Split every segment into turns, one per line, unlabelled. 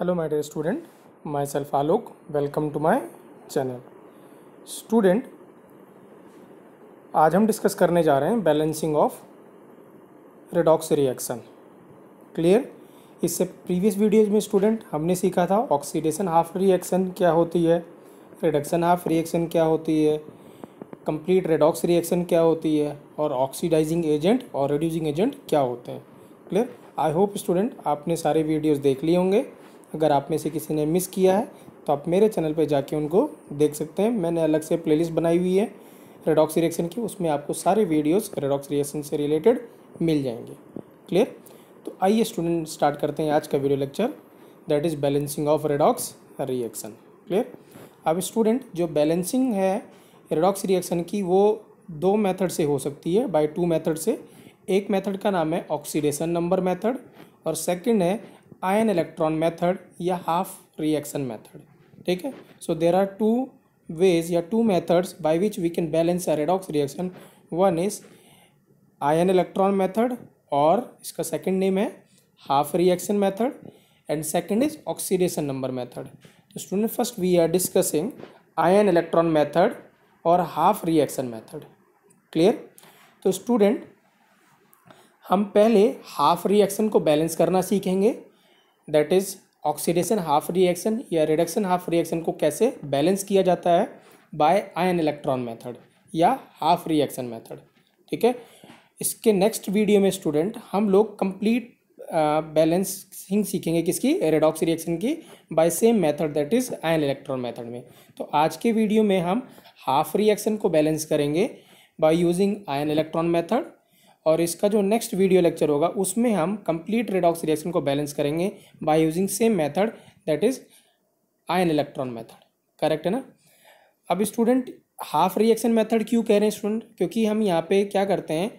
hello my dear student myself Alok welcome to my channel student आज हम discuss करने जा रहे हैं balancing of redox reaction clear इससे प्रीवियस वीडियोज में स्टूडेंट हमने सीखा था ऑक्सीडेशन हाफ रिएक्शन क्या होती है रिडक्शन हाफ रिएक्शन क्या होती है कंप्लीट रेडॉक्स रिएक्शन क्या होती है और ऑक्सीडाइजिंग एजेंट और रिड्यूजिंग एजेंट क्या होते हैं क्लियर आई होप स्टूडेंट आपने सारे वीडियोस देख लिए होंगे अगर आप में से किसी ने मिस किया है तो आप मेरे चैनल पर जाके उनको देख सकते हैं मैंने अलग से प्लेलिस्ट बनाई हुई है रेडॉक्स रिएक्शन की उसमें आपको सारे वीडियोज़ रेडॉक्स रिएक्शन से रिलेटेड मिल जाएंगे क्लियर तो आइए स्टूडेंट स्टार्ट करते हैं आज का video lecture that is balancing of redox reaction clear अब स्टूडेंट जो बैलेंसिंग है रेडॉक्स रिएक्शन की वो दो मेथड से हो सकती है बाय टू मेथड से एक मेथड का नाम है ऑक्सीडेशन नंबर मेथड और सेकंड है आयन इलेक्ट्रॉन मेथड या हाफ रिएक्शन मेथड ठीक है so there are two ways या two methods by which we can balance a redox reaction one is ion electron method और इसका सेकंड नेम है half reaction method and second is oxidation number method तो student first we are discussing ion electron method और half reaction method clear तो student हम पहले half reaction को balance करना सीखेंगे that is oxidation half reaction या रिडक्शन हाफ रिएक्शन को कैसे बैलेंस किया जाता है बाय आयन इलेक्ट्रॉन मेथड या हाफ रिएक्शन मेथड ठीक है इसके नेक्स्ट वीडियो में स्टूडेंट हम लोग कंप्लीट बैलेंसिंग सीखेंगे किसकी रेडॉक्स रिएक्शन की by same method that is ion electron method में तो आज के वीडियो में हम हाफ रिएक्शन को बैलेंस करेंगे by using ion electron method और इसका जो नेक्स्ट वीडियो लेक्चर होगा उसमें हम कंप्लीट रेडॉक्स रिएक्शन को बैलेंस करेंगे by using same method that is ion electron method correct है ना अब स्टूडेंट हाफ रिएक्शन मेथड क्यों कह रहे हैं स्टूडेंट क्योंकि हम यहाँ पे क्या करते हैं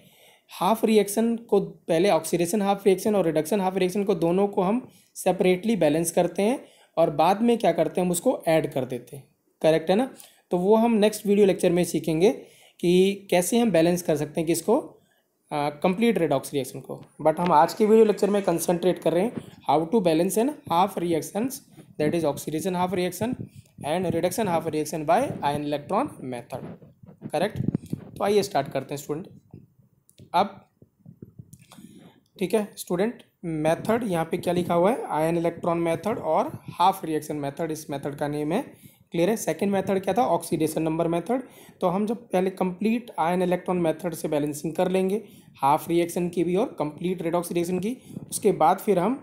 हाफ रिएक्शन को पहले ऑक्सीडेशन हाफ रिएक्शन और रिडक्शन हाफ रिएक्शन को दोनों को हम सेपरेटली बैलेंस करते हैं और बाद में क्या करते हैं हम उसको ऐड कर देते हैं करेक्ट है ना तो वो हम नेक्स्ट वीडियो लेक्चर में सीखेंगे कि कैसे हम बैलेंस कर सकते हैं किसको कंप्लीट रेडॉक्स रिएक्शन को बट हम आज के वीडियो लेक्चर में कंसंट्रेट कर रहे हैं how to balance an half reaction that is oxidation half reaction and reduction half reaction by ion electron method correct तो आइए स्टार्ट करते हैं स्टूडेंट अब ठीक है स्टूडेंट मेथड यहाँ पे क्या लिखा हुआ है आयन इलेक्ट्रॉन मेथड और हाफ रिएक्शन मेथड इस मेथड का नेम है क्लियर है सेकंड मेथड क्या था ऑक्सीडेशन नंबर मेथड तो हम जब पहले कंप्लीट आयन इलेक्ट्रॉन मेथड से बैलेंसिंग कर लेंगे हाफ रिएक्शन की भी और कंप्लीट रेड ऑक्सीडेशन की उसके बाद फिर हम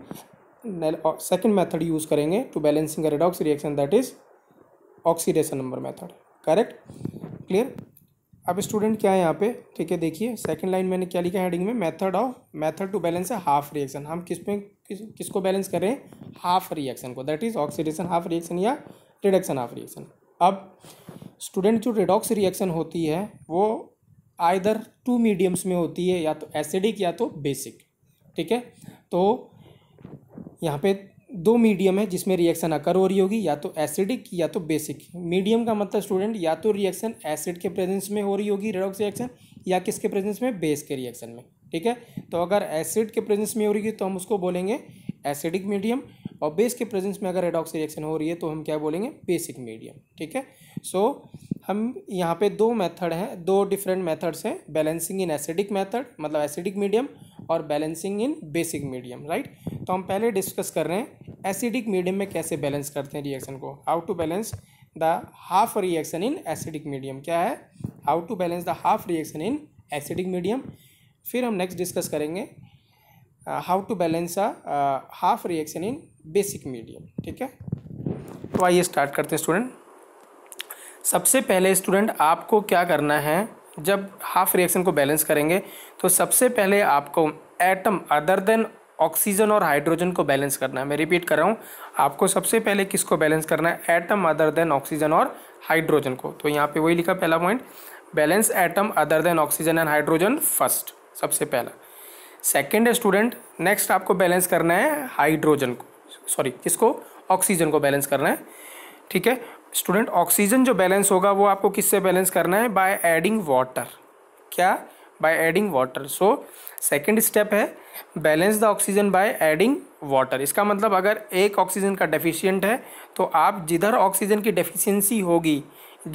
सेकंड मेथड यूज़ करेंगे to balancing redox reaction that is oxidation number method correct clear अब स्टूडेंट क्या है यहाँ पे ठीक है देखिए सेकंड लाइन मैंने क्या लिखा हैडिंग हेडिंग में method of method to balance है हाफ रिएक्शन हम किस में किस किसको बैलेंस कर रहे हैं हाफ रिएक्शन को that is oxidation half reaction या रिडक्शन ऑफ रिएक्शन अब स्टूडेंट जो रिडॉक्स रिएक्शन होती है वो आइदर टू मीडियम्स में होती है या तो एसिडिक या तो बेसिक ठीक है तो यहाँ पे दो मीडियम है जिसमें रिएक्शन अकर हो रही होगी या तो एसिडिक या तो बेसिक मीडियम का मतलब स्टूडेंट या तो रिएक्शन एसिड के प्रेजेंस में हो रही होगी रेडॉक्स रिएक्शन या किसके प्रेजेंस में बेस के रिएक्शन में ठीक है तो अगर एसिड के प्रेजेंस में हो रही है तो हम उसको बोलेंगे एसिडिक मीडियम और बेस के प्रेजेंस में अगर रेडॉक्स रिएक्शन हो रही है तो हम क्या बोलेंगे बेसिक मीडियम ठीक है सो हम यहाँ पे दो मेथड हैं दो डिफरेंट मेथड्स हैं बैलेंसिंग इन एसिडिक मेथड मतलब एसिडिक मीडियम और balancing in basic medium right तो हम पहले डिस्कस कर रहे हैं एसिडिक मीडियम में कैसे बैलेंस करते हैं रिएक्शन को how to balance the half reaction in acidic medium क्या है how to balance the half reaction in acidic medium फिर हम नेक्स्ट डिस्कस करेंगे how to balance a half reaction in basic medium ठीक है तो आइए स्टार्ट करते हैं स्टूडेंट सबसे पहले स्टूडेंट आपको क्या करना है जब हाफ रिएक्शन को बैलेंस करेंगे तो सबसे पहले आपको एटम अदर देन ऑक्सीजन और हाइड्रोजन को बैलेंस करना है मैं रिपीट कर रहा हूँ आपको सबसे पहले किसको बैलेंस करना है एटम अदर देन ऑक्सीजन और हाइड्रोजन को तो यहाँ पे वही लिखा पहला point balance atom other than oxygen and hydrogen first सबसे पहला सेकेंड स्टूडेंट नेक्स्ट आपको बैलेंस करना है हाइड्रोजन को सॉरी किसको ऑक्सीजन को बैलेंस करना है ठीक है स्टूडेंट ऑक्सीजन जो बैलेंस होगा वो आपको किससे बैलेंस करना है बाय एडिंग वाटर क्या by adding water so second step है balance the oxygen by adding water इसका मतलब अगर एक ऑक्सीजन का डेफिशियंट है तो आप जिधर ऑक्सीजन की डेफिशियंसी होगी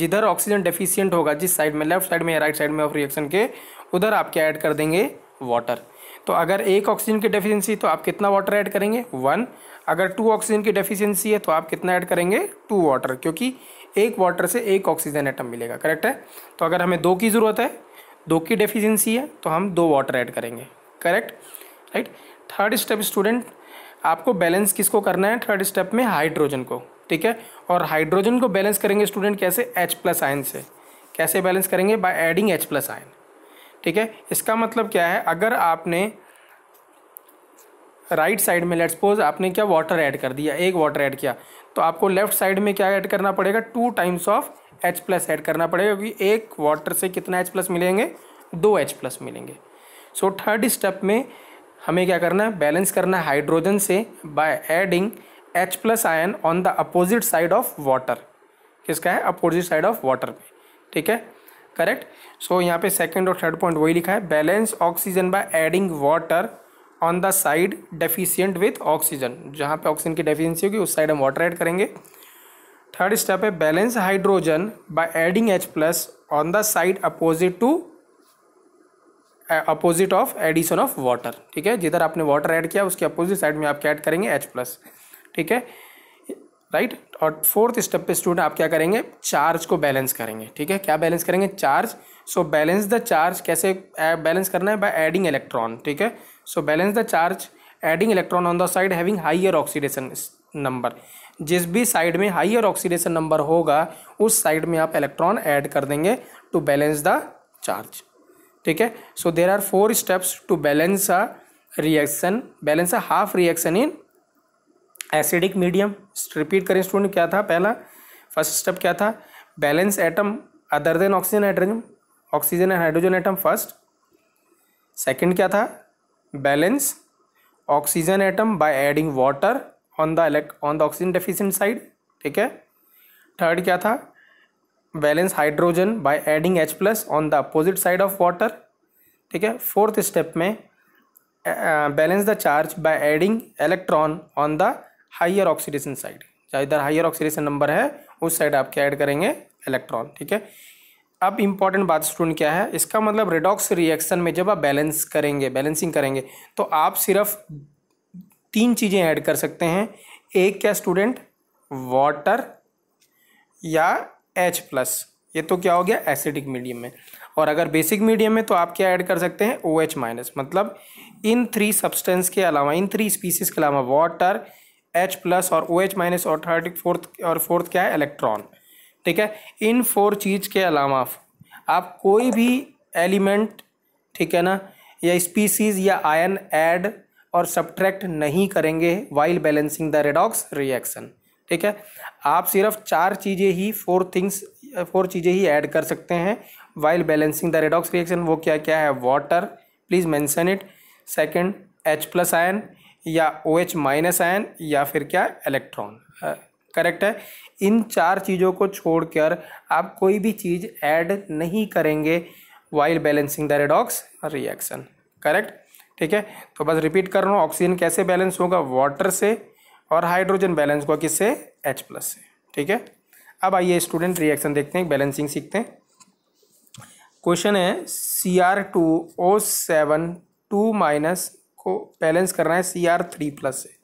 जिधर ऑक्सीजन डेफिशियंट होगा जिस साइड में लेफ्ट साइड में या राइट साइड में ऑफ रिएक्शन के उधर आप क्या ऐड कर देंगे वाटर तो अगर एक ऑक्सीजन की डेफिशियंसी तो आप कितना वाटर ऐड करेंगे वन अगर टू ऑक्सीजन की डेफिशिएंसी है तो आप कितना ऐड करेंगे टू वाटर क्योंकि एक वाटर से एक ऑक्सीजन एटम मिलेगा करेक्ट है तो अगर हमें दो की ज़रूरत है दो की डेफिशिएंसी है तो हम दो वाटर ऐड करेंगे correct right third step student आपको बैलेंस किसको करना है थर्ड स्टेप में हाइड्रोजन को ठीक है और हाइड्रोजन को बैलेंस करेंगे स्टूडेंट कैसे एच प्लस आयन से कैसे बैलेंस करेंगे by adding H plus ion ठीक है इसका मतलब क्या है अगर आपने राइट साइड में लेट सपोज आपने क्या वाटर ऐड कर दिया एक वाटर ऐड किया तो आपको लेफ्ट साइड में क्या ऐड करना पड़ेगा two times of H plus add करना पड़ेगा क्योंकि एक वाटर से कितना एच प्लस मिलेंगे दो एच प्लस मिलेंगे सो थर्ड स्टेप में हमें क्या करना है बैलेंस करना है हाइड्रोजन से by adding H plus ion on the opposite side of water किसका है अपोजिट साइड ऑफ वाटर पे ठीक है करेक्ट सो so, यहाँ पे सेकंड और थर्ड पॉइंट वही लिखा है balance oxygen by adding water on the side deficient with oxygen जहाँ पे ऑक्सीजन की डेफिशिएंसी होगी उस साइड हम वाटर ऐड करेंगे थर्ड स्टेप है balance hydrogen by adding H plus on the side opposite to opposite of addition of water ठीक है जिधर आपने वाटर ऐड किया उसके अपोजिट साइड में आप क्या ऐड करेंगे एच प्लस ठीक है राइट और फोर्थ स्टेप पे स्टूडेंट आप क्या करेंगे चार्ज को बैलेंस करेंगे ठीक है क्या बैलेंस करेंगे charge so balance the charge कैसे बैलेंस करना है बाय एडिंग इलेक्ट्रॉन ठीक है so balance the charge adding electron on the side having higher oxidation number जिस भी साइड में हाइयर ऑक्सीडेशन नंबर होगा उस साइड में आप इलेक्ट्रॉन ऐड कर देंगे टू बैलेंस द चार्ज ठीक है so there are four steps to balance a reaction balance a half reaction in acidic medium repeat करें स्टूडेंट क्या था पहला फर्स्ट स्टेप क्या था balance atom other than oxygen hydrogen oxygen and hydrogen atom first second क्या था balance oxygen atom by adding water on the on the oxygen deficient side ठीक है थर्ड क्या था balance hydrogen by adding H plus on the opposite side of water ठीक है fourth step में balance the charge by adding electron on the higher oxidation side या इधर higher oxidation number है उस साइड आप क्या ऐड करेंगे इलेक्ट्रॉन ठीक है अब इम्पॉर्टेंट बात स्टूडेंट क्या है इसका मतलब रिडॉक्स रिएक्शन में जब आप बैलेंस करेंगे बैलेंसिंग करेंगे तो आप सिर्फ तीन चीज़ें ऐड कर सकते हैं एक क्या स्टूडेंट वाटर या एच प्लस ये तो क्या हो गया एसिडिक मीडियम में और अगर बेसिक मीडियम में तो आप क्या ऐड कर सकते हैं ओ एच माइनस मतलब इन थ्री सब्सटेंस के अलावा इन थ्री स्पीसीज के अलावा वाटर एच प्लस और ओ एच माइनस और थर्ड फोर्थ और फोर्थ क्या है इलेक्ट्रॉन ठीक है इन फोर चीज़ के अलावा आप कोई भी एलिमेंट ठीक है ना या स्पीसीज या आयन ऐड और सब्ट्रैक्ट नहीं करेंगे while balancing the redox reaction ठीक है आप सिर्फ चार चीज़ें ही फोर थिंग्स फोर चीज़ें ही ऐड कर सकते हैं while balancing the redox reaction वो क्या क्या है water please mention it second H plus ion या ओ एच माइनस आयन या फिर क्या इलेक्ट्रॉन करेक्ट है इन चार चीज़ों को छोड़कर आप कोई भी चीज़ ऐड नहीं करेंगे while balancing the redox reaction correct ठीक है तो बस रिपीट कर रहा हूँ ऑक्सीजन कैसे बैलेंस होगा वाटर से और हाइड्रोजन बैलेंस होगा किससे एच प्लस से ठीक है अब आइए स्टूडेंट रिएक्शन देखते हैं बैलेंसिंग सीखते हैं क्वेश्चन है C R two O seven two minus को बैलेंस करना है सी आर थ्री प्लस से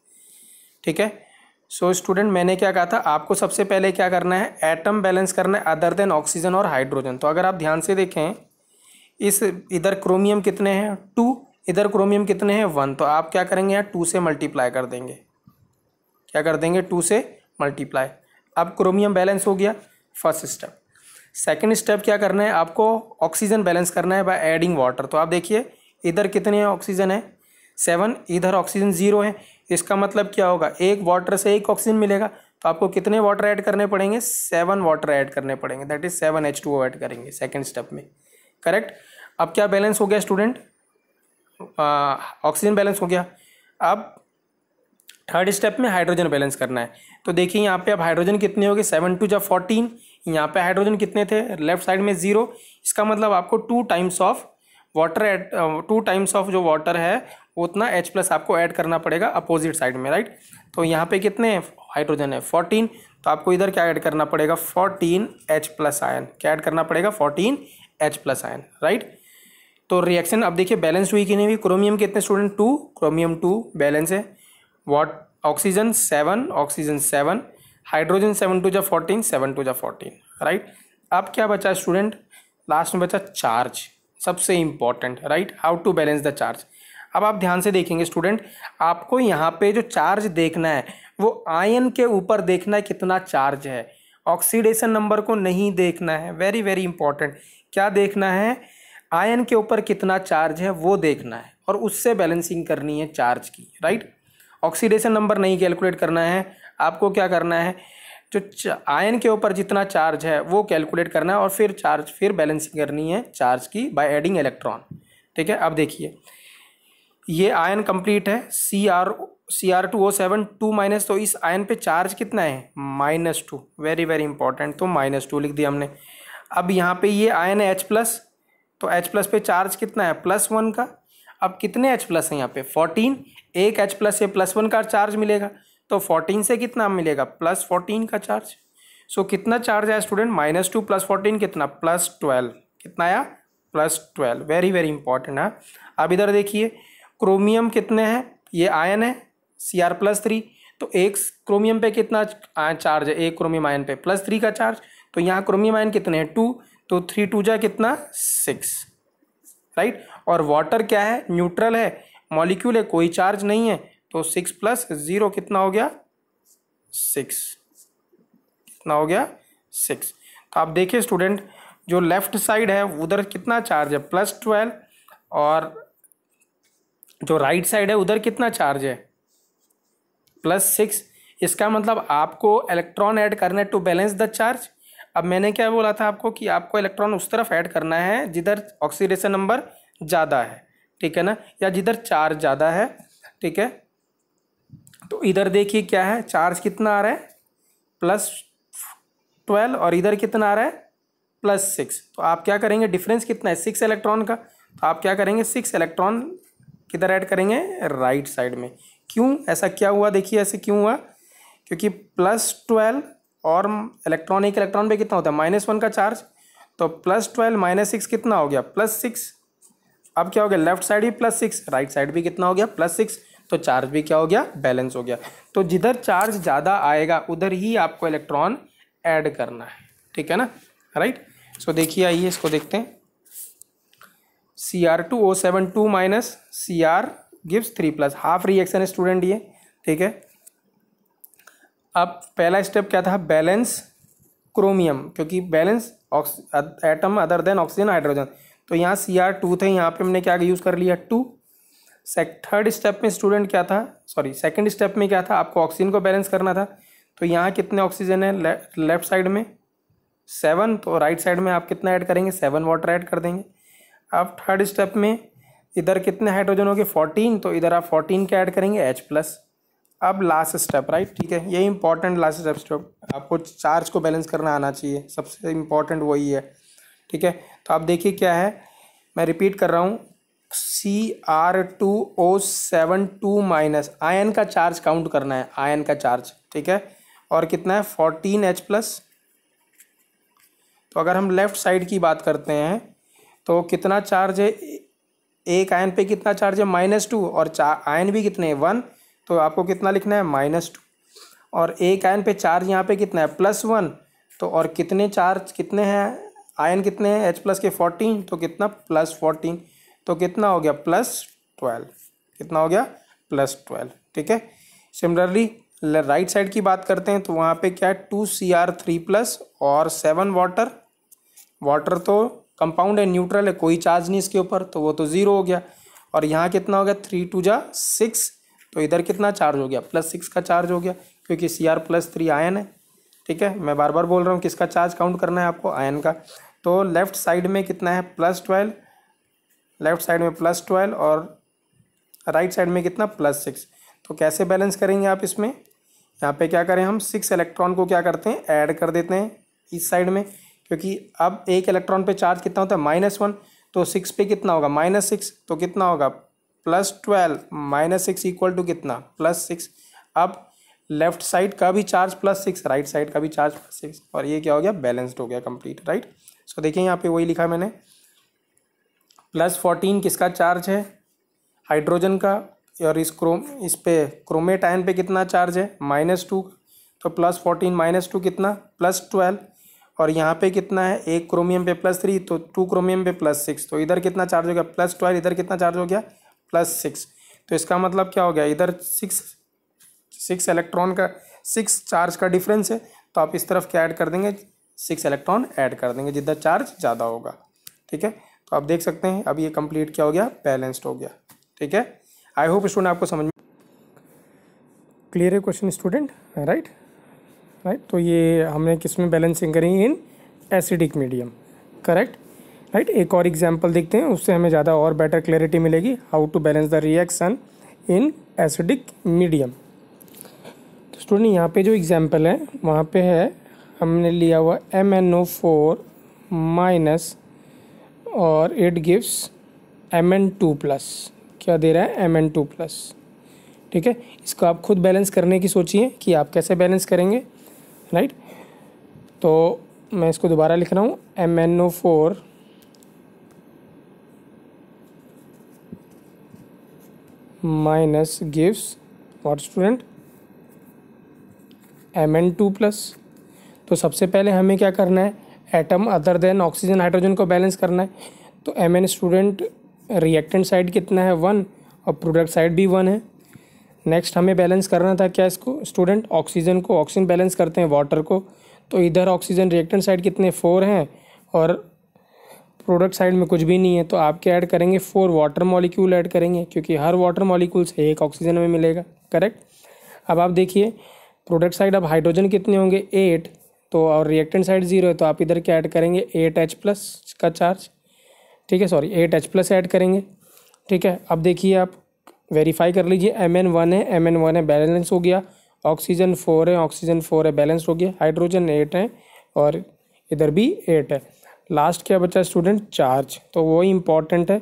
ठीक है सो so, स्टूडेंट मैंने क्या कहा था आपको सबसे पहले क्या करना है एटम बैलेंस करना है अदर देन ऑक्सीजन और हाइड्रोजन तो अगर आप ध्यान से देखें इस इधर क्रोमियम कितने हैं टू इधर क्रोमियम कितने हैं वन तो आप क्या करेंगे यहाँ टू से मल्टीप्लाई कर देंगे क्या कर देंगे टू से मल्टीप्लाई अब क्रोमियम बैलेंस हो गया फर्स्ट स्टेप सेकेंड स्टेप क्या करना है आपको ऑक्सीजन बैलेंस करना है बाय एडिंग वाटर तो आप देखिए इधर कितने ऑक्सीजन है सेवन इधर ऑक्सीजन ज़ीरो है इसका मतलब क्या होगा एक वाटर से एक ऑक्सीजन मिलेगा तो आपको कितने वाटर ऐड करने पड़ेंगे सेवन वाटर ऐड करने पड़ेंगे that is seven H two add करेंगे सेकेंड स्टेप में करेक्ट अब क्या बैलेंस हो गया स्टूडेंट ऑक्सीजन बैलेंस हो गया अब थर्ड स्टेप में हाइड्रोजन बैलेंस करना है तो देखिए यहाँ पे अब हाइड्रोजन कितने हो गए सेवन टू जब फोर्टीन यहाँ पे हाइड्रोजन कितने थे लेफ्ट साइड में ज़ीरो इसका मतलब आपको two times of water add two times of जो वाटर है उतना H प्लस आपको ऐड करना पड़ेगा अपोजिट साइड में राइट तो यहाँ पे कितने हाइड्रोजन है फोर्टीन तो आपको इधर क्या ऐड करना पड़ेगा फोर्टीन एच प्लस आयन क्या ऐड करना पड़ेगा fourteen H plus ion right तो रिएक्शन अब देखिए बैलेंस हुई कि नहीं हुई क्रोमियम कितने student two chromium two balance है what oxygen seven oxygen seven hydrogen seven two जा फोर्टीन सेवन टू जा फोर्टीन राइट अब क्या बचा स्टूडेंट लास्ट में बचा चार्ज सबसे important right how to balance the charge अब आप ध्यान से देखेंगे स्टूडेंट आपको यहाँ पे जो चार्ज देखना है वो आयन के ऊपर देखना है कितना चार्ज है ऑक्सीडेशन नंबर को नहीं देखना है वेरी वेरी इंपॉर्टेंट क्या देखना है आयन के ऊपर कितना चार्ज है वो देखना है और उससे बैलेंसिंग करनी है चार्ज की राइट ऑक्सीडेशन नंबर नहीं कैलकुलेट करना है आपको क्या करना है जो आयन के ऊपर जितना चार्ज है वो कैलकुलेट करना है और फिर चार्ज फिर बैलेंसिंग करनी है चार्ज की बाय एडिंग इलेक्ट्रॉन ठीक है अब देखिए ये आयन कंप्लीट है C R C R two O seven two minus तो इस आयन पे चार्ज कितना है minus two very very important तो माइनस टू लिख दिया हमने अब यहाँ पे ये आयन है एच प्लस तो एच प्लस पे चार्ज कितना है प्लस वन का अब कितने एच प्लस हैं यहाँ पे फोर्टीन एक एच प्लस से प्लस वन का चार्ज मिलेगा तो फोर्टीन से कितना मिलेगा प्लस फोर्टीन का चार्ज सो so, कितना चार्ज है student minus two plus fourteen कितना प्लस ट्वेल्व कितना आया plus twelve very very important है अब इधर देखिए क्रोमियम कितने हैं ये आयन है सी आर प्लस थ्री तो एक क्रोमियम पे कितना चार्ज है एक क्रोमियम आयन पे प्लस थ्री का चार्ज तो यहाँ क्रोमियम आयन कितने हैं टू तो थ्री टू जा कितना सिक्स राइट और वाटर क्या है न्यूट्रल है मॉलिक्यूल है कोई चार्ज नहीं है तो सिक्स प्लस ज़ीरो कितना हो गया सिक्स कितना हो गया सिक्स तो आप देखिए स्टूडेंट जो लेफ्ट साइड है उधर कितना चार्ज है प्लस ट्वेल्व और जो राइट साइड है उधर कितना चार्ज है प्लस सिक्स इसका मतलब आपको इलेक्ट्रॉन ऐड करना है टू बैलेंस द चार्ज अब मैंने क्या बोला था आपको कि आपको इलेक्ट्रॉन उस तरफ ऐड करना है जिधर ऑक्सीडेशन नंबर ज़्यादा है ठीक है ना या जिधर चार्ज ज़्यादा है ठीक है तो इधर देखिए क्या है चार्ज कितना आ रहा है प्लस ट्वेल्व और इधर कितना आ रहा है प्लस सिक्स तो आप क्या करेंगे डिफरेंस कितना है सिक्स इलेक्ट्रॉन का तो आप क्या करेंगे सिक्स इलेक्ट्रॉन किधर ऐड करेंगे राइट साइड में क्यों ऐसा क्या हुआ देखिए ऐसे क्यों हुआ क्योंकि प्लस ट्वेल्व और इलेक्ट्रॉन एक इलेक्ट्रॉन पे कितना होता है माइनस वन का चार्ज तो प्लस ट्वेल्व माइनस सिक्स कितना हो गया प्लस सिक्स अब क्या हो गया लेफ्ट साइड भी प्लस सिक्स राइट साइड भी कितना हो गया प्लस सिक्स तो चार्ज भी क्या हो गया बैलेंस हो गया तो जिधर चार्ज ज़्यादा आएगा उधर ही आपको इलेक्ट्रॉन ऐड करना है ठीक है ना राइट सो देखिए आइए इसको देखते हैं C R two O seven two minus C R gives three plus half reaction student ये ठीक है अब पहला स्टेप क्या था बैलेंस क्रोमियम क्योंकि balance atom other than oxygen hydrogen तो यहाँ सी आर टू थे यहाँ पे हमने क्या यूज़ कर लिया टू थर्ड स्टेप में स्टूडेंट क्या था सॉरी सेकंड स्टेप में क्या था आपको ऑक्सीजन को बैलेंस करना था तो यहाँ कितने ऑक्सीजन है लेफ्ट साइड में सेवन तो राइट साइड में आप कितना ऐड करेंगे सेवन वाटर ऐड कर देंगे अब थर्ड स्टेप में इधर कितने हाइड्रोजन हो गए फोर्टीन तो इधर आप फोर्टीन के ऐड करेंगे एच प्लस अब लास्ट स्टेप राइट ठीक है ये इंपॉर्टेंट लास्ट स्टेप स्टेप आपको चार्ज को बैलेंस करना आना चाहिए सबसे इम्पॉर्टेंट वही है ठीक है तो आप देखिए क्या है मैं रिपीट कर रहा हूँ C R two O seven two minus ion का चार्ज काउंट करना है आयन का चार्ज ठीक है और कितना है फोर्टीन एच प्लस तो अगर हम लेफ़्ट साइड की बात करते हैं तो कितना चार्ज है एक आयन पे कितना चार्ज है माइनस टू और चार आयन भी कितने हैं वन तो आपको कितना लिखना है माइनस टू और एक आयन पे चार्ज यहाँ पे कितना है प्लस वन तो और कितने चार्ज कितने हैं आयन कितने हैं एच प्लस के फोर्टीन तो कितना प्लस फोर्टीन तो कितना हो गया प्लस ट्वेल्व कितना हो गया प्लस ट्वेल्व ठीक है सिमिलरली राइट साइड की बात करते हैं तो वहाँ पे क्या है two C R three plus और सेवन वाटर वाटर तो कंपाउंड है न्यूट्रल है कोई चार्ज नहीं इसके ऊपर तो वो तो ज़ीरो हो गया और यहाँ कितना हो गया थ्री टू जा सिक्स तो इधर कितना चार्ज हो गया प्लस सिक्स का चार्ज हो गया क्योंकि C R plus three ion है ठीक है मैं बार बार बोल रहा हूँ किसका चार्ज काउंट करना है आपको आयन का तो लेफ़्ट साइड में कितना है प्लस ट्वेल्व लेफ़्ट साइड में प्लस ट्वेल्व और राइट साइड में कितना प्लस सिक्स तो कैसे बैलेंस करेंगे आप इसमें यहाँ पे क्या करें हम सिक्स इलेक्ट्रॉन को क्या करते हैं ऐड कर देते हैं इस साइड में क्योंकि अब एक इलेक्ट्रॉन पे चार्ज कितना होता है माइनस वन तो सिक्स पे कितना होगा माइनस सिक्स तो कितना होगा plus twelve minus six equal to कितना प्लस सिक्स अब लेफ्ट साइड का भी charge plus six right side का भी चार्ज प्लस सिक्स और ये क्या हो गया बैलेंस्ड हो गया कंप्लीट राइट सो देखिए यहाँ पे वही लिखा मैंने प्लस फोर्टीन किसका चार्ज है हाइड्रोजन का और इस क्रोम इस पे क्रोमेट आयन पे कितना चार्ज है माइनस टू तो प्लस फोर्टीन माइनस टू कितना प्लस ट्वेल्व और यहाँ पे कितना है एक क्रोमियम पे प्लस थ्री तो टू क्रोमियम पे प्लस सिक्स तो इधर कितना चार्ज हो गया प्लस ट्वेल्व इधर कितना चार्ज हो गया प्लस सिक्स तो इसका मतलब क्या हो गया इधर सिक्स सिक्स इलेक्ट्रॉन का सिक्स चार्ज का डिफरेंस है तो आप इस तरफ क्या ऐड कर देंगे सिक्स इलेक्ट्रॉन ऐड कर देंगे जिधर चार्ज ज़्यादा होगा ठीक है तो आप देख सकते हैं अब ये कम्प्लीट क्या हो गया बैलेंस्ड हो गया ठीक है आई होप स्टूडेंट आपको समझ में क्लियर है क्वेश्चन स्टूडेंट राइट राइट तो ये हमने किस में बैलेंसिंग करी in acidic medium correct right एक और एग्जाम्पल देखते हैं उससे हमें ज़्यादा और बेटर क्लैरिटी मिलेगी how to balance the reaction in acidic medium तो स्टूडेंट यहाँ पे जो एग्जाम्पल है वहाँ पे है हमने लिया हुआ M N O four minus और it gives M N two plus क्या दे रहा है एम एन टू प्लस ठीक है इसको आप खुद बैलेंस करने की सोचिए कि आप कैसे बैलेंस करेंगे राइट तो मैं इसको दोबारा लिख रहा हूँ M N O four minus gives और student M N two plus तो सबसे पहले हमें क्या करना है atom other than oxygen hydrogen को बैलेंस करना है तो M N student reactant side कितना है वन और प्रोडक्ट साइड भी वन है नेक्स्ट हमें बैलेंस करना था क्या इसको स्टूडेंट ऑक्सीजन को ऑक्सीजन बैलेंस करते हैं वाटर को तो इधर ऑक्सीजन रिएक्टेंट साइड कितने फोर हैं और प्रोडक्ट साइड में कुछ भी नहीं है तो आप क्या ऐड करेंगे फोर वाटर मॉलिक्यूल ऐड करेंगे क्योंकि हर वाटर मॉलिक्यूल से एक ऑक्सीजन में मिलेगा करेक्ट अब आप देखिए प्रोडक्ट साइड अब हाइड्रोजन कितने होंगे एट तो और रिएक्टेंट साइड ज़ीरो है तो आप इधर क्या ऐड करेंगे एट एच प्लस का चार्ज ठीक है sorry eight H plus add करेंगे ठीक है अब देखिए आप वेरीफाई कर लीजिए एम एन वन है एम एन वन है बैलेंस हो गया ऑक्सीजन फोर है ऑक्सीजन फोर है बैलेंस हो गया हाइड्रोजन एट है और इधर भी एट है लास्ट क्या बचा स्टूडेंट चार्ज तो वो इम्पॉर्टेंट है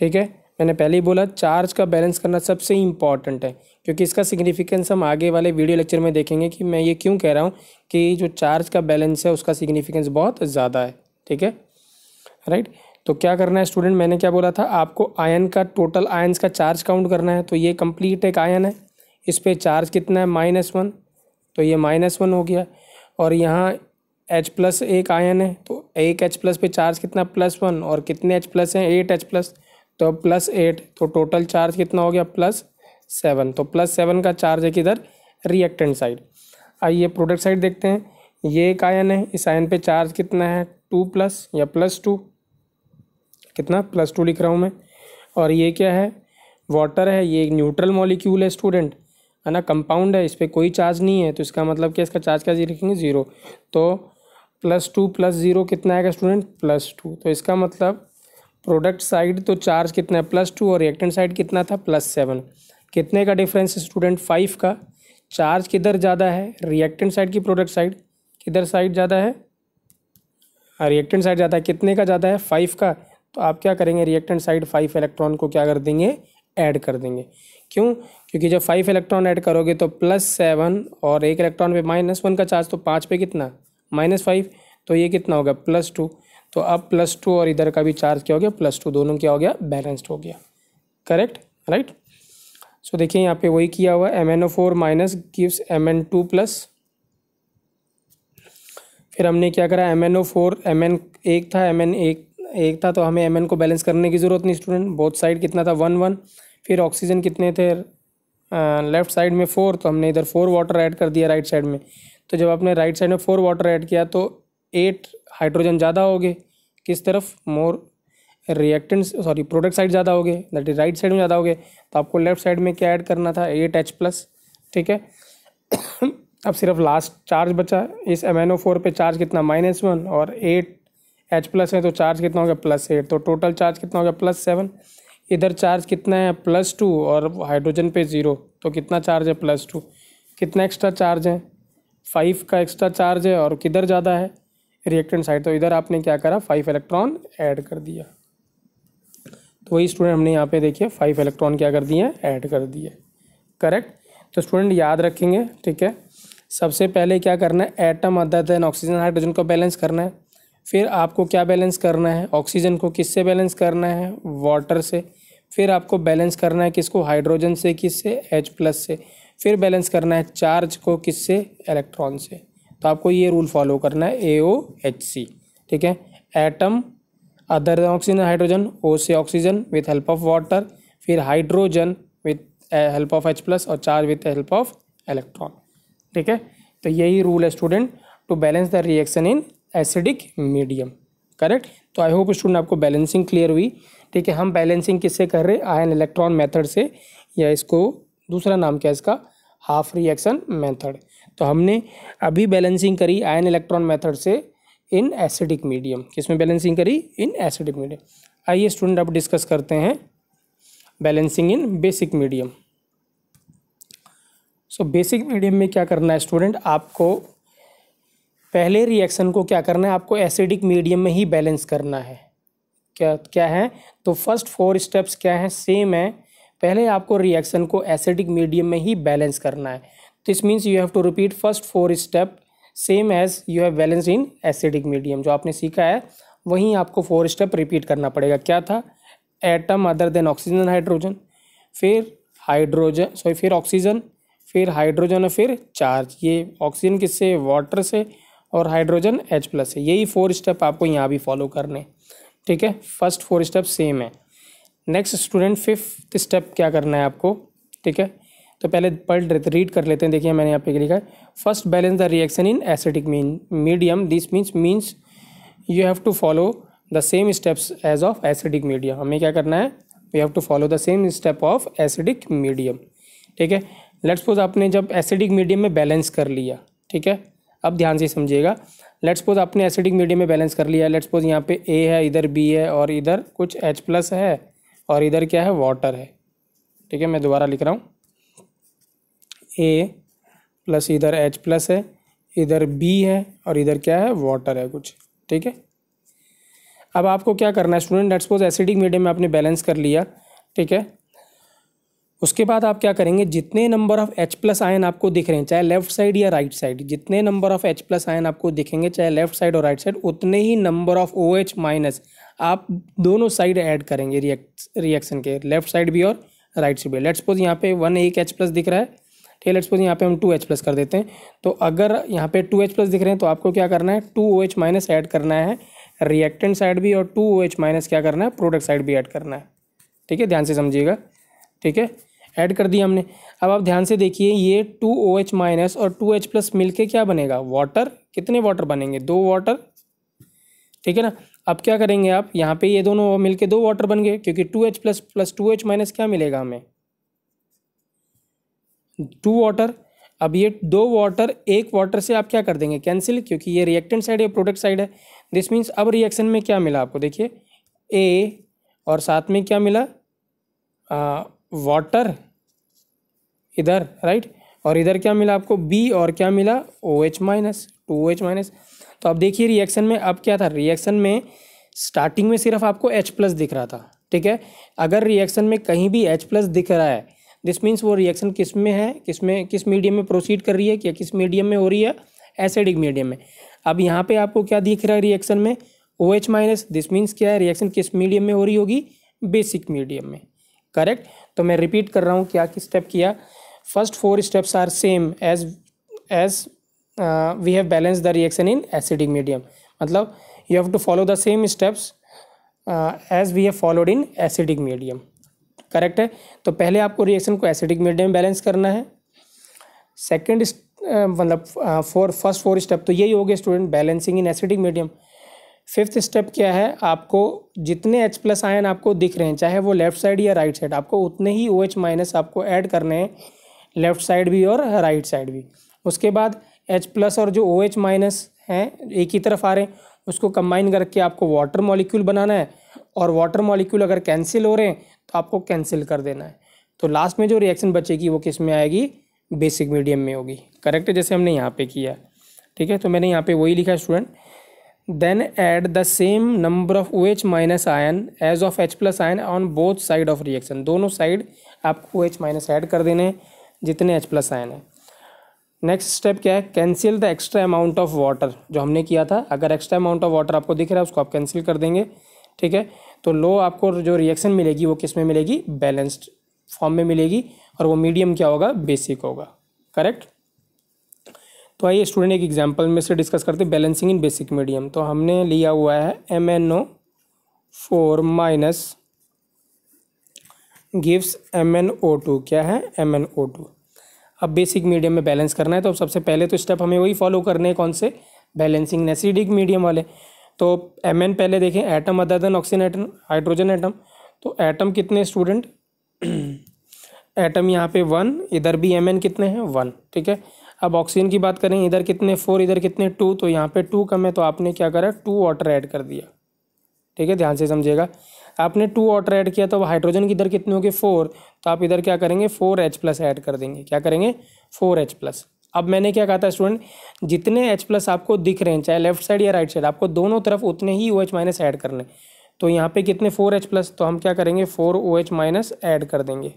ठीक है मैंने पहले ही बोला चार्ज का बैलेंस करना सबसे इम्पॉर्टेंट है क्योंकि इसका सिग्निफिकेंस हम आगे वाले वीडियो लेक्चर में देखेंगे कि मैं ये क्यों कह रहा हूँ कि जो चार्ज का बैलेंस है उसका सिग्निफिकेंस बहुत ज़्यादा है ठीक है राइट तो क्या करना है स्टूडेंट मैंने क्या बोला था आपको आयन का टोटल आयन्स का चार्ज काउंट करना है तो ये कंप्लीट एक आयन है इस पर चार्ज कितना है माइनस वन तो ये माइनस वन हो गया और यहाँ एच प्लस एक आयन है तो एक एच प्लस पे चार्ज कितना प्लस वन और कितने एच प्लस हैं एट एच प्लस तो प्लस एट तो टोटल चार्ज कितना हो गया प्लस सेवन तो प्लस सेवन का चार्ज है किधर रिएक्टेंट साइड आइए प्रोडक्ट साइड देखते हैं ये एक आयन है इस आयन पे चार्ज कितना है टू प्लस या प्लस टू कितना प्लस टू लिख रहा हूँ मैं और ये क्या है वाटर है ये एक न्यूट्रल मॉलिक्यूल है स्टूडेंट है ना कंपाउंड है इस पर कोई चार्ज नहीं है तो इसका मतलब क्या इसका चार्ज क्या लिखेंगे ज़ीरो तो प्लस टू प्लस ज़ीरो कितना आएगा स्टूडेंट प्लस टू तो इसका मतलब प्रोडक्ट साइड तो चार्ज कितना है प्लस टू और रिएक्टेंट साइड कितना था प्लस सेवन कितने का डिफरेंस स्टूडेंट फाइव का चार्ज किधर ज़्यादा है रिएक्टेंट साइड की प्रोडक्ट साइड किधर साइड ज़्यादा है रिएक्टेंट साइड ज़्यादा है कितने का ज़्यादा है फाइव का तो आप क्या करेंगे रिएक्टेंट साइड फाइव इलेक्ट्रॉन को क्या कर देंगे ऐड कर देंगे क्यों क्योंकि जब फाइव इलेक्ट्रॉन ऐड करोगे तो प्लस सेवन और एक इलेक्ट्रॉन पे माइनस वन का चार्ज तो पाँच पे कितना माइनस फाइव तो ये कितना हो गया प्लस टू तो अब प्लस टू और इधर का भी चार्ज क्या हो गया प्लस टू दोनों क्या हो गया बैलेंस्ड हो गया करेक्ट राइट सो देखिए यहाँ पे वही किया हुआ M N O four minus gives M N two plus फिर हमने क्या करा M N O four M N एक था एम एन एक एक था तो हमें एम को बैलेंस करने की ज़रूरत नहीं स्टूडेंट बोथ साइड कितना था वन वन फिर ऑक्सीजन कितने थे लेफ़्ट साइड में फ़ोर तो हमने इधर फोर वाटर ऐड कर दिया राइट साइड में तो जब आपने राइट साइड में फ़ोर वाटर ऐड किया तो एट हाइड्रोजन ज़्यादा हो गए किस तरफ more reactants sorry product side ज़्यादा हो गए दैट इज राइट साइड में ज़्यादा हो गए तो आपको लेफ्ट साइड में क्या ऐड करना था एट एच प्लस ठीक है अब सिर्फ लास्ट चार्ज बचा इस एम एन ओ फोर पर चार्ज कितना माइनस वन और एट एच प्लस है तो चार्ज कितना हो गया प्लस एट तो टोटल चार्ज कितना हो गया प्लस सेवन इधर चार्ज कितना है प्लस टू और हाइड्रोजन पे ज़ीरो तो कितना चार्ज है प्लस टू कितना एक्स्ट्रा चार्ज है फाइव का एक्स्ट्रा चार्ज है और किधर ज़्यादा है रिएक्टेंट साइड तो इधर आपने क्या करा फाइव इलेक्ट्रॉन ऐड कर दिया तो वही स्टूडेंट हमने यहाँ पे देखिए फाइव इलेक्ट्रॉन क्या कर दिए हैं ऐड कर दिए करेक्ट तो स्टूडेंट याद रखेंगे ठीक है सबसे पहले क्या करना है atom other than oxygen hydrogen को बैलेंस करना है फिर आपको क्या बैलेंस करना है ऑक्सीजन को किससे बैलेंस करना है वाटर से फिर आपको बैलेंस करना है किसको हाइड्रोजन से किससे एच प्लस से फिर बैलेंस करना है चार्ज को किससे इलेक्ट्रॉन से तो आपको ये रूल फॉलो करना है ए ओ एच सी ठीक है atom other oxygen hydrogen O से oxygen with help of water फिर hydrogen with help of H plus और charge with help of electron ठीक है तो यही रूल है student to balance the reaction in acidic medium correct तो I hope student आपको बैलेंसिंग क्लियर हुई ठीक है हम बैलेंसिंग किससे कर रहे हैं आयन इलेक्ट्रॉन मेथड से या इसको दूसरा नाम क्या है इसका हाफ रिएक्शन मेथड तो हमने अभी बैलेंसिंग करी आयन इलेक्ट्रॉन मेथड से इन एसिडिक मीडियम किसमें बैलेंसिंग करी इन एसिडिक मीडियम आइए स्टूडेंट अब डिस्कस करते हैं balancing in basic medium so basic medium में क्या करना है स्टूडेंट आपको पहले रिएक्शन को क्या करना है आपको एसिडिक मीडियम में ही बैलेंस करना है क्या क्या है तो फर्स्ट फोर स्टेप्स क्या हैं सेम है पहले आपको रिएक्शन को एसिडिक मीडियम में ही बैलेंस करना है this means you have to repeat first four step same as you have balance in acidic medium जो आपने सीखा है वहीं आपको फोर स्टेप रिपीट करना पड़ेगा क्या था atom other than oxygen hydrogen फिर हाइड्रोजन सॉरी फिर ऑक्सीजन फिर हाइड्रोजन और फिर चार्ज ये ऑक्सीजन किससे वाटर से और हाइड्रोजन H प्लस है यही फोर स्टेप आपको यहाँ भी फॉलो करने ठीक है फर्स्ट फोर स्टेप सेम है नेक्स्ट स्टूडेंट फिफ्थ स्टेप क्या करना है आपको ठीक है तो पहले पढ़ रीड कर लेते हैं देखिए मैंने यहाँ पे लिखा है first balance the reaction in acidic mean medium this means means you have to follow the same steps as of acidic medium हमें क्या करना है we have to follow the same step of acidic medium ठीक है let's suppose आपने जब acidic medium में balance कर लिया ठीक है अब ध्यान से समझिएगा लेट्स सपोज आपने एसिडिक मीडियम में बैलेंस कर लिया लेट्स सपोज यहाँ पे ए है इधर बी है और इधर कुछ एच प्लस है और इधर क्या है वाटर है ठीक है मैं दोबारा लिख रहा हूँ ए प्लस इधर एच प्लस है इधर बी है और इधर क्या है वाटर है कुछ ठीक है अब आपको क्या करना है student let's suppose acidic medium में आपने बैलेंस कर लिया ठीक है उसके बाद आप क्या करेंगे जितने number of H plus ion आपको दिख रहे हैं चाहे लेफ्ट साइड या राइट साइड जितने number of H plus ion आपको दिखेंगे चाहे लेफ्ट साइड और राइट साइड उतने ही number of O H minus आप दोनों साइड ऐड करेंगे रिएक्शन के लेफ्ट साइड भी और राइट साइड भी लेट्स सपोज यहाँ पे वन एक एच प्लस दिख रहा है ठीक है लेट्स सपोज यहाँ पे हम टू एच प्लस कर देते हैं तो अगर यहाँ पे टू एच प्लस दिख रहे हैं तो आपको क्या करना है two O H minus add करना है रिएक्टेंट साइड भी और टू ओ एच माइनस क्या करना है प्रोडक्ट साइड भी ऐड करना है ठीक है ध्यान से समझिएगा ठीक है ऐड कर दिया हमने अब आप ध्यान से देखिए ये टू ओ एच माइनस और टू एच प्लस मिल के क्या बनेगा वाटर कितने वाटर बनेंगे दो वाटर ठीक है ना अब क्या करेंगे आप यहाँ पे ये दोनों मिलके दो वाटर बन गए क्योंकि two H plus plus two H minus क्या मिलेगा हमें टू वाटर अब ये दो वाटर एक वाटर से आप क्या कर देंगे कैंसिल क्योंकि ये रिएक्टेंट साइड है प्रोडक्ट साइड है दिस मीन्स अब रिएक्शन में क्या मिला आपको देखिए ए और साथ में क्या मिला वाटर इधर राइट और इधर क्या मिला आपको बी और क्या मिला O H minus two H minus तो आप देखिए रिएक्शन में अब क्या था रिएक्शन में स्टार्टिंग में सिर्फ आपको एच प्लस दिख रहा था ठीक है अगर रिएक्शन में कहीं भी एच प्लस दिख रहा है दिस मीन्स वो रिएक्शन किस में है किस में किस मीडियम में प्रोसीड कर रही है क्या किस मीडियम में हो रही है एसिडिक मीडियम में अब यहाँ पे आपको क्या दिख रहा है रिएक्शन में O H minus this means क्या है रिएक्शन किस मीडियम में हो रही होगी बेसिक मीडियम में करेक्ट तो मैं रिपीट कर रहा हूँ क्या कि स्टेप किया first four steps are same as as we have balance the reaction in acidic medium मतलब you have to follow the same steps as we have followed in acidic medium correct है तो पहले आपको reaction को acidic medium balance करना है second uh, मतलब four first four step तो यही हो गया student balancing in acidic medium fifth step क्या है आपको जितने H प्लस आयन आपको दिख रहे हैं चाहे वो लेफ्ट साइड या राइट साइड आपको उतने ही ओ OH माइनस आपको ऐड करने हैं लेफ्ट साइड भी और राइट साइड भी उसके बाद H प्लस और जो ओ OH माइनस हैं एक ही तरफ आ रहे हैं उसको कंबाइन करके आपको वाटर मॉलिक्यूल बनाना है और वाटर मॉलिक्यूल अगर कैंसिल हो रहे हैं तो आपको कैंसिल कर देना है तो लास्ट में जो रिएक्शन बचेगी वो किस में आएगी बेसिक मीडियम में होगी करेक्ट जैसे हमने यहाँ पर किया ठीक है तो मैंने यहाँ पर वही लिखा student then then the same number of O H minus ion as of H plus ion on both side of reaction दोनों साइड आपको ओ एच माइनस एड कर देने जितने एच प्लस आयन है नेक्स्ट स्टेप क्या है cancel the extra amount of water जो हमने किया था अगर एक्स्ट्रा अमाउंट ऑफ वाटर आपको दिख रहा है उसको आप कैंसिल कर देंगे ठीक है तो लो आपको जो रिएक्शन मिलेगी वो किस में मिलेगी बैलेंस्ड फॉर्म में मिलेगी और वो मीडियम क्या होगा बेसिक होगा करेक्ट तो आइए स्टूडेंट एक एग्जाम्पल में से डिस्कस करते हैं बैलेंसिंग इन बेसिक मीडियम तो हमने लिया हुआ है M N O four minus gives M N O two क्या है एम एन ओ टू अब बेसिक मीडियम में बैलेंस करना है तो सबसे पहले तो स्टेप हमें वही फॉलो करने हैं कौन से बैलेंसिंग एसिडिक मीडियम वाले तो एम एन पहले देखें atom other than oxygen atom hydrogen atom तो एटम कितने स्टूडेंट एटम यहाँ पे वन इधर भी एम एन कितने हैं वन ठीक है अब ऑक्सीजन की बात करें इधर कितने फोर इधर कितने टू तो यहाँ पे टू कम है तो आपने क्या करा टू वाटर ऐड कर दिया ठीक है ध्यान से समझिएगा आपने टू वाटर ऐड किया तो हाइड्रोजन की इधर कितने हो गए फोर तो आप इधर क्या करेंगे फोर एच प्लस ऐड कर देंगे क्या करेंगे फोर एच प्लस अब मैंने क्या कहा था स्टूडेंट जितने एच प्लस आपको दिख रहे हैं चाहे लेफ्ट साइड या राइट साइड आपको दोनों तरफ उतने ही ओ एच माइनस ऐड कर लें तो यहाँ पे कितने फोर एच प्लस तो हम क्या करेंगे four O H minus add कर देंगे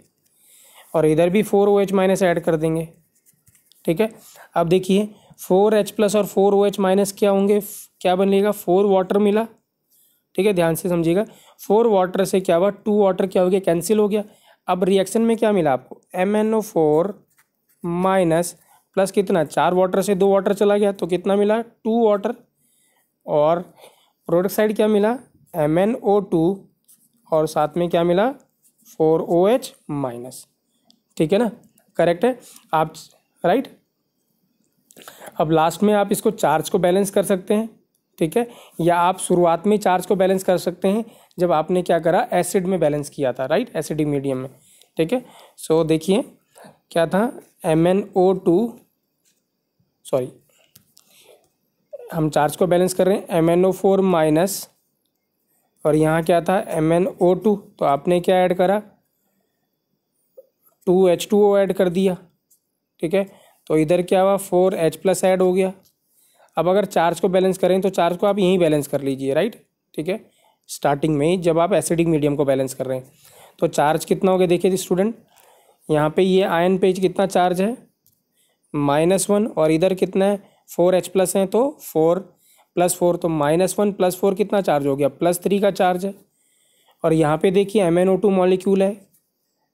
और इधर भी four O H minus add कर देंगे ठीक है अब देखिए फोर एच प्लस और फोर ओ एच माइनस क्या होंगे क्या बनेगा फोर वाटर मिला ठीक है ध्यान से समझिएगा फोर वाटर से क्या हुआ टू वाटर क्या हो गया कैंसिल हो गया अब रिएक्शन में क्या मिला आपको M N O four minus plus कितना चार वाटर से दो वाटर चला गया तो कितना मिला टू वाटर और प्रोडक्ट साइड क्या मिला एम एन ओ टू और साथ में क्या मिला फोर ओ एच माइनस ठीक है ना करेक्ट है आप राइट अब लास्ट में आप इसको चार्ज को बैलेंस कर सकते हैं ठीक है या आप शुरुआत में चार्ज को बैलेंस कर सकते हैं जब आपने क्या करा एसिड में बैलेंस किया था राइट एसिडिक मीडियम में ठीक है सो देखिए क्या था M N O two sorry हम चार्ज को बैलेंस कर रहे हैं M N O four minus और यहाँ क्या था एम एन ओ टू तो आपने क्या ऐड करा two H two O add कर दिया ठीक है तो इधर क्या हुआ फोर एच प्लस ऐड हो गया अब अगर चार्ज को बैलेंस करें तो चार्ज को आप यहीं बैलेंस कर लीजिए राइट ठीक है स्टार्टिंग में ही जब आप एसिडिक मीडियम को बैलेंस कर रहे हैं तो चार्ज कितना हो गया देखिए स्टूडेंट यहाँ पे ये आयन पेज कितना चार्ज है माइनस वन और इधर कितना है फोर एच प्लस है तो फोर प्लस फोर तो माइनस वन प्लस फोर कितना चार्ज हो गया प्लस थ्री का चार्ज है और यहाँ पे देखिए M N O two molecule है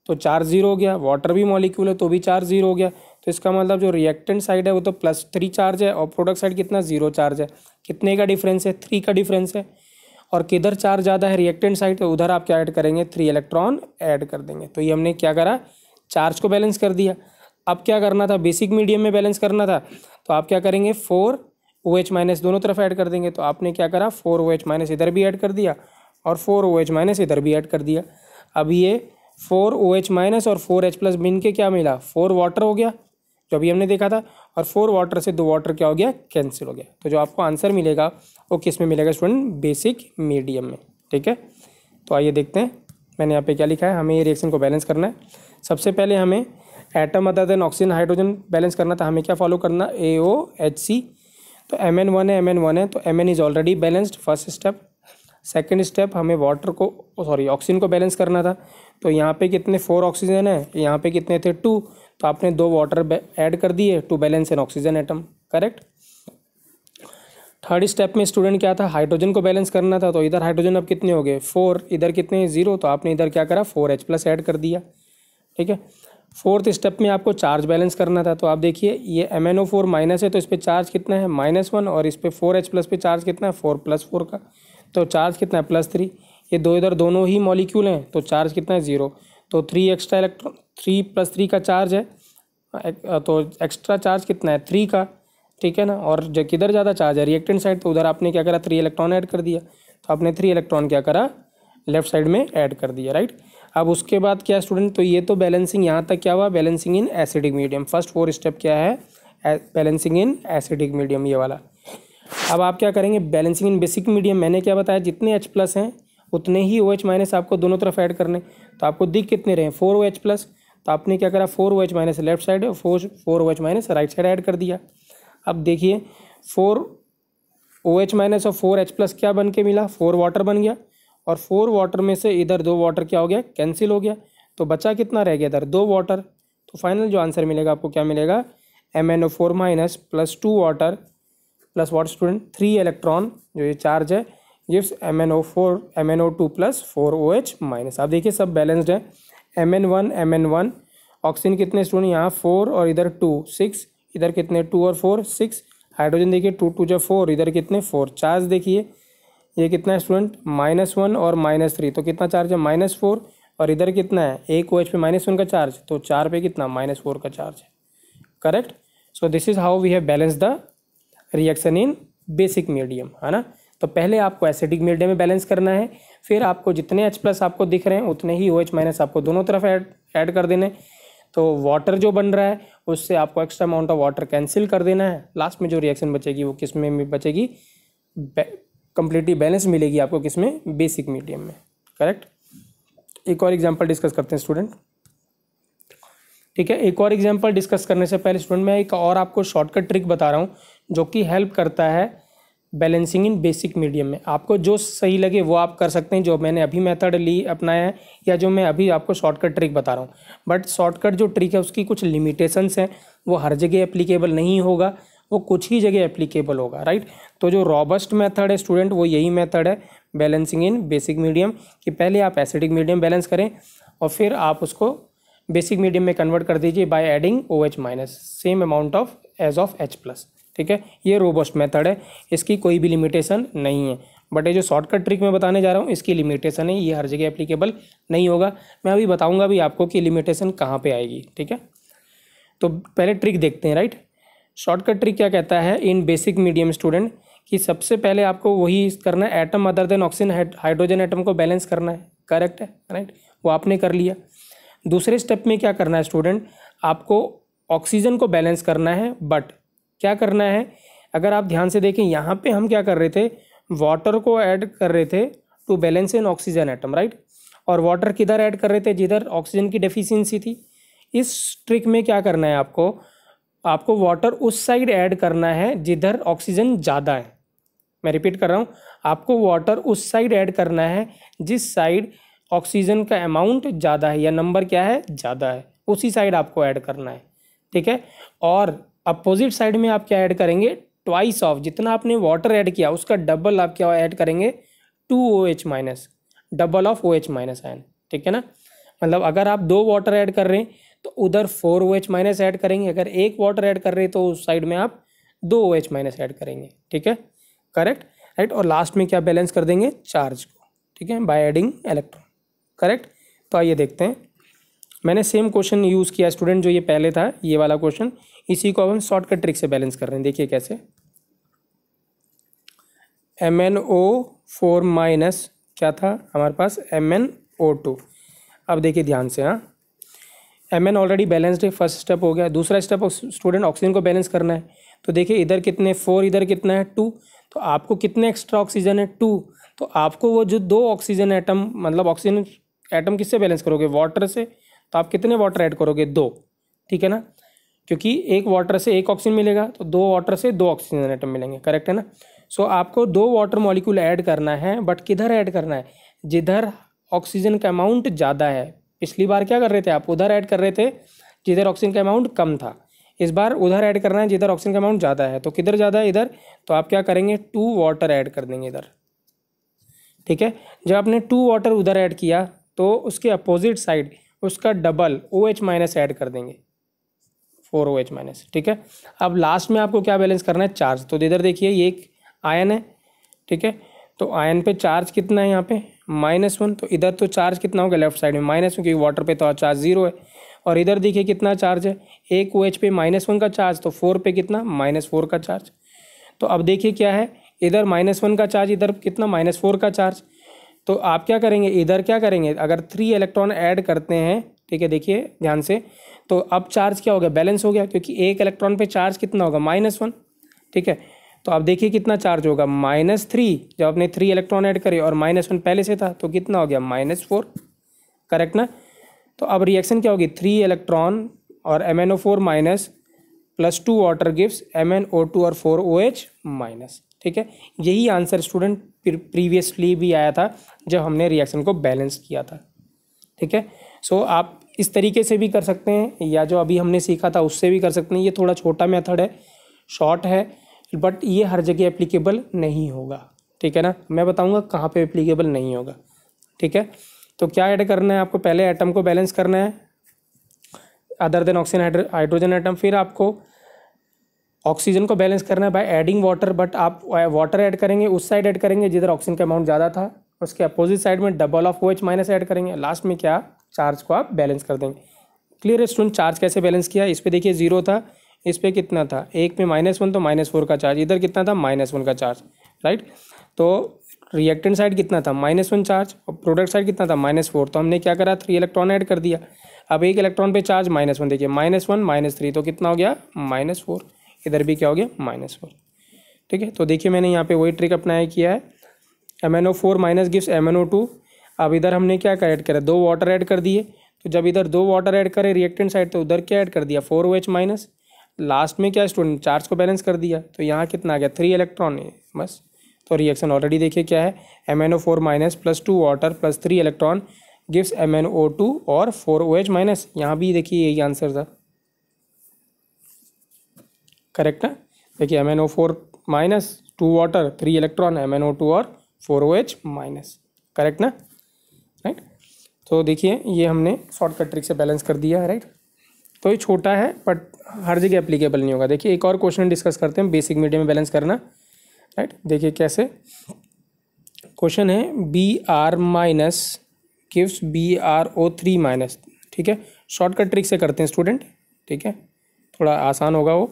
तो चार्ज ज़ीरो हो गया वाटर भी मॉलिक्यूल है तो भी चार्ज ज़ीरो हो गया तो इसका मतलब जो रिएक्टेंट साइड है वो तो प्लस थ्री चार्ज है और प्रोडक्ट साइड कितना ज़ीरो चार्ज है कितने का डिफरेंस है थ्री का डिफरेंस है और किधर चार्ज ज़्यादा है रिएक्टेंट साइड तो उधर आप क्या ऐड करेंगे थ्री इलेक्ट्रॉन ऐड कर देंगे तो ये हमने क्या करा चार्ज को बैलेंस कर दिया अब क्या करना था बेसिक मीडियम में बैलेंस करना था तो आप क्या करेंगे फोर ओ एच माइनस दोनों तरफ ऐड कर देंगे तो आपने क्या करा फोर ओ एच माइनस इधर भी ऐड कर दिया और फोर ओ एच माइनस इधर भी ऐड कर दिया अब ये फोर ओ एच माइनस और फोर एच प्लस मिन के क्या मिला फोर वाटर हो गया जो अभी हमने देखा था और फोर वाटर से दो वाटर क्या हो गया कैंसिल हो गया तो जो आपको आंसर मिलेगा वो किस में मिलेगा स्टूडेंट बेसिक मीडियम में ठीक है तो आइए देखते हैं मैंने यहाँ पे क्या लिखा है हमें ये रिएक्शन को बैलेंस करना है सबसे पहले हमें atom other than oxygen hydrogen balance करना था हमें क्या फॉलो करना ए ओ एच सी तो एम एन वन है एम एन वन है तो M N is already balanced first step second step हमें वाटर को सॉरी ऑक्सीजन को बैलेंस करना था तो यहाँ पे कितने फोर ऑक्सीजन है यहाँ पे कितने थे टू तो आपने दो वाटर ऐड कर दिए to balance in oxygen atom correct third step में स्टूडेंट क्या था हाइड्रोजन को बैलेंस करना था तो इधर हाइड्रोजन अब कितने हो गए फोर इधर कितने ज़ीरो तो आपने इधर क्या करा फोर एच प्लस ऐड कर दिया ठीक है फोर्थ स्टेप में आपको चार्ज बैलेंस करना था तो आप देखिए ये M N O four minus है तो इस पर चार्ज कितना है माइनस वन और इस पर फोर एच प्लस पे चार्ज कितना है फोर प्लस फोर का तो चार्ज कितना है प्लस थ्री ये दो इधर दोनों ही मॉलिक्यूल हैं तो चार्ज कितना है ज़ीरो तो three extra electron three plus three का चार्ज है तो एक्स्ट्रा चार्ज कितना है थ्री का ठीक है ना और जो किधर ज़्यादा चार्ज है रिएक्टेंट साइड तो उधर आपने क्या करा थ्री इलेक्ट्रॉन ऐड कर दिया तो आपने थ्री इलेक्ट्रॉन क्या करा लेफ्ट साइड में ऐड कर दिया राइट अब उसके बाद क्या स्टूडेंट तो ये तो बैलेंसिंग यहाँ तक क्या हुआ balancing in acidic medium first four step क्या है बैलेंसिंग इन एसिडिक मीडियम ये वाला अब आप क्या करेंगे बैलेंसिंग इन बेसिक मीडियम मैंने क्या बताया जितने एच प्लस हैं उतने ही ओ एच माइनस आपको दोनों तरफ ऐड करने तो आपको दिख कितने रहे फोर ओ एच प्लस तो आपने क्या करा four O H minus left side और four four O H minus right side add कर दिया अब देखिए फोर ओ एच माइनस और फोर एच प्लस क्या बन के मिला फोर वाटर बन गया और फोर वाटर में से इधर दो वाटर क्या हो गया कैंसिल हो गया तो बचा कितना रह गया इधर दो वाटर तो फाइनल जो आंसर मिलेगा आपको क्या मिलेगा M N O four minus plus two water plus water student three electron जो ये चार्ज है gives M N O four M N O two plus four O H minus आप देखिए सब बैलेंस्ड है M N one M N one oxygen कितने student यहाँ four और इधर टू सिक्स इधर कितने टू और फोर सिक्स हाइड्रोजन देखिए टू टू जो फोर इधर कितने फोर चार्ज देखिए ये कितना स्टूडेंट माइनस वन और माइनस थ्री तो कितना चार्ज है माइनस फोर और इधर कितना है एक ओ एच पे माइनस वन का चार्ज तो चार पे कितना माइनस फोर का चार्ज है correct so this is how we have balance the reaction in basic medium है ना तो पहले आपको एसिडिक मीडियम में बैलेंस करना है फिर आपको जितने एच प्लस आपको दिख रहे हैं उतने ही ओ एच माइनस आपको दोनों तरफ ऐड ऐड कर देने तो वाटर जो बन रहा है उससे आपको extra amount of water cancel कर देना है लास्ट में जो रिएक्शन बचेगी वो किस में बचेगी कंप्लीटली बैलेंस मिलेगी आपको किस में बेसिक मीडियम में करेक्ट एक और एग्जाम्पल डिस्कस करते हैं स्टूडेंट ठीक है एक और एग्जाम्पल डिस्कस करने से पहले स्टूडेंट मैं एक और आपको शॉर्टकट ट्रिक बता रहा हूँ जो कि हेल्प करता है बैलेंसिंग इन बेसिक मीडियम में आपको जो सही लगे वो आप कर सकते हैं जो मैंने अभी मेथड ली अपनाया है या जो मैं अभी आपको शॉर्टकट ट्रिक बता रहा हूँ बट शॉर्टकट जो ट्रिक है उसकी कुछ लिमिटेशंस हैं वो हर जगह एप्लीकेबल नहीं होगा वो कुछ ही जगह एप्लीकेबल होगा राइट तो जो रॉबस्ट मेथड है स्टूडेंट वो यही मेथड है बैलेंसिंग इन बेसिक मीडियम कि पहले आप एसिडिक मीडियम बैलेंस करें और फिर आप उसको बेसिक मीडियम में कन्वर्ट कर दीजिए by adding O H minus same amount of as of H plus ठीक है ये रोबस्ट मेथड है इसकी कोई भी लिमिटेशन नहीं है बट ये जो शॉर्टकट ट्रिक मैं बताने जा रहा हूँ इसकी लिमिटेशन है ये हर जगह एप्लीकेबल नहीं होगा मैं अभी बताऊँगा भी आपको कि लिमिटेशन कहाँ पर आएगी ठीक है तो पहले ट्रिक देखते हैं राइट शॉर्टकट ट्रिक क्या कहता है इन बेसिक मीडियम स्टूडेंट कि सबसे पहले आपको वही करना है atom other than oxygen hydrogen atom को बैलेंस करना है करेक्ट है राइट वो आपने कर लिया दूसरे स्टेप में क्या करना है स्टूडेंट आपको ऑक्सीजन को बैलेंस करना है बट क्या करना है अगर आप ध्यान से देखें यहाँ पे हम क्या कर रहे थे वाटर को ऐड कर रहे थे to balance in oxygen atom right और वाटर किधर ऐड कर रहे थे जिधर ऑक्सीजन की डेफिशिएंसी थी इस ट्रिक में क्या करना है आपको आपको वाटर उस साइड ऐड करना है जिधर ऑक्सीजन ज़्यादा है मैं रिपीट कर रहा हूँ आपको वाटर उस साइड ऐड करना है जिस साइड ऑक्सीजन का अमाउंट ज़्यादा है या नंबर क्या है ज़्यादा है उसी साइड आपको ऐड करना है ठीक है और अपोजिट साइड में आप क्या ऐड करेंगे ट्वाइस ऑफ जितना आपने वाटर ऐड किया उसका डबल आप क्या ऐड करेंगे two O H minus double of O H minus ion ठीक है ना मतलब अगर आप दो वाटर ऐड कर रहे हैं तो उधर four O H minus add करेंगे अगर एक वाटर ऐड कर रहे हैं तो उस साइड में आप दो ओ एच माइनस ऐड करेंगे ठीक है करेक्ट राइट और लास्ट में क्या बैलेंस कर देंगे चार्ज को ठीक है बाय एडिंग इलेक्ट्रॉन करेक्ट तो आइए देखते हैं मैंने सेम क्वेश्चन यूज़ किया स्टूडेंट जो ये पहले था ये वाला क्वेश्चन इसी को अब हम शॉर्टकट ट्रिक से बैलेंस कर रहे हैं देखिए कैसे M N O four minus क्या था हमारे पास एम एन ओ टू अब देखिए ध्यान से हाँ एम एन ऑलरेडी बैलेंसड है फर्स्ट स्टेप हो गया दूसरा स्टेप स्टूडेंट ऑक्सीजन को बैलेंस करना है तो देखिए इधर कितने फोर इधर कितना है टू तो आपको कितने एक्स्ट्रा ऑक्सीजन है टू तो आपको वो जो दो ऑक्सीजन एटम मतलब ऑक्सीजन एटम किससे बैलेंस करोगे वाटर से तो आप कितने वाटर ऐड करोगे दो ठीक है ना क्योंकि एक वाटर से एक ऑक्सीजन मिलेगा तो दो वाटर से दो ऑक्सीजन आइटम मिलेंगे करेक्ट है ना सो so, आपको दो वाटर मॉलिक्यूल ऐड करना है बट किधर ऐड करना है जिधर ऑक्सीजन का अमाउंट ज़्यादा है पिछली बार क्या कर रहे थे आप उधर ऐड कर रहे थे जिधर ऑक्सीजन का अमाउंट कम था इस बार उधर ऐड करना है जिधर ऑक्सीजन का अमाउंट ज़्यादा है तो किधर ज़्यादा है इधर तो आप क्या करेंगे टू वाटर ऐड कर देंगे इधर ठीक है जब आपने टू वाटर उधर ऐड किया तो उसके अपोजिट साइड उसका double O H minus add कर देंगे फोर ओ एच माइनस ठीक है अब लास्ट में आपको क्या बैलेंस करना है चार्ज तो इधर देखिए ये एक आयन है ठीक है तो आयन पे चार्ज कितना है यहाँ पे माइनस वन तो इधर तो चार्ज कितना होगा लेफ्ट साइड में माइनस वन क्योंकि वाटर पे तो चार्ज जीरो है और इधर देखिए कितना चार्ज है एक ओ एच पे माइनस वन का चार्ज तो फोर पे कितना माइनस फोर का चार्ज तो अब देखिए क्या है इधर माइनस वन का चार्ज इधर कितना माइनस फोर का चार्ज तो आप क्या करेंगे इधर क्या करेंगे अगर थ्री इलेक्ट्रॉन ऐड करते हैं ठीक है देखिए ध्यान से तो अब चार्ज क्या हो गया बैलेंस हो गया क्योंकि एक इलेक्ट्रॉन पे चार्ज कितना होगा माइनस वन ठीक है तो आप देखिए कितना चार्ज होगा माइनस थ्री जब आपने थ्री इलेक्ट्रॉन ऐड करे और माइनस वन पहले से था तो कितना हो गया माइनस फोर करेक्ट ना तो अब रिएक्शन क्या होगी थ्री इलेक्ट्रॉन और M N O four minus plus two water gives M N O two और फोर ओ एच माइनस ठीक है यही आंसर स्टूडेंट प्रीवियसली भी आया था जब हमने रिएक्शन को बैलेंस किया था ठीक है सो आप इस तरीके से भी कर सकते हैं या जो अभी हमने सीखा था उससे भी कर सकते हैं ये थोड़ा छोटा मेथड है शॉर्ट है बट ये हर जगह एप्लीकेबल नहीं होगा ठीक है ना मैं बताऊंगा कहाँ पे एप्लीकेबल नहीं होगा ठीक है तो क्या ऐड करना है आपको पहले एटम को बैलेंस करना है other than oxygen hydrogen atom फिर आपको ऑक्सीजन को बैलेंस करना है बाय एडिंग वाटर बट आप वाटर uh, ऐड करेंगे उस साइड ऐड करेंगे जिधर ऑक्सीजन का अमाउंट ज़्यादा था उसके अपोजिट साइड में double of O H minus add करेंगे लास्ट में क्या चार्ज को आप बैलेंस कर देंगे क्लियर है स्टूडेंट चार्ज कैसे बैलेंस किया इस पर देखिए जीरो था इस पर कितना था एक पे माइनस वन तो माइनस फोर का चार्ज इधर कितना था माइनस वन का चार्ज राइट तो रिएक्टेंट साइड कितना था माइनस वन चार्ज और प्रोडक्ट साइड कितना था माइनस फोर तो हमने क्या करा थ्री इलेक्ट्रॉन ऐड कर दिया अब एक इलेक्ट्रॉन पे चार्ज माइनस वन देखिए माइनस वन माइनस थ्री तो कितना हो गया माइनस फोर इधर भी क्या हो गया माइनस फोर ठीक है तो देखिए मैंने यहाँ पे वही ट्रिक अपनाया किया है M N O four minus gives M N O two अब इधर हमने क्या ऐड करा दो वाटर ऐड कर दिए तो जब इधर दो वाटर ऐड करें रिएक्टेंट साइड तो उधर क्या ऐड कर दिया four O H minus last में क्या स्टूडेंट चार्ज को बैलेंस कर दिया तो यहाँ कितना आ गया थ्री इलेक्ट्रॉन है बस तो रिएक्शन ऑलरेडी देखिए क्या है M N O four minus plus two water plus three electron gives M N O two और फोर ओ एच माइनस यहाँ भी देखिए यही आंसर था करेक्ट है देखिए M N O four minus two water three electron M N O two और four O H minus correct ना राइट तो देखिए ये हमने शॉर्टकट ट्रिक से बैलेंस कर दिया है राइट तो ये छोटा है बट हर जगह एप्लीकेबल नहीं होगा देखिए एक और क्वेश्चन डिस्कस करते हैं बेसिक मीडियम में बैलेंस करना राइट देखिए कैसे क्वेश्चन है B R minus gives B R O three minus ठीक है शॉर्टकट ट्रिक से करते हैं स्टूडेंट ठीक है थोड़ा आसान होगा वो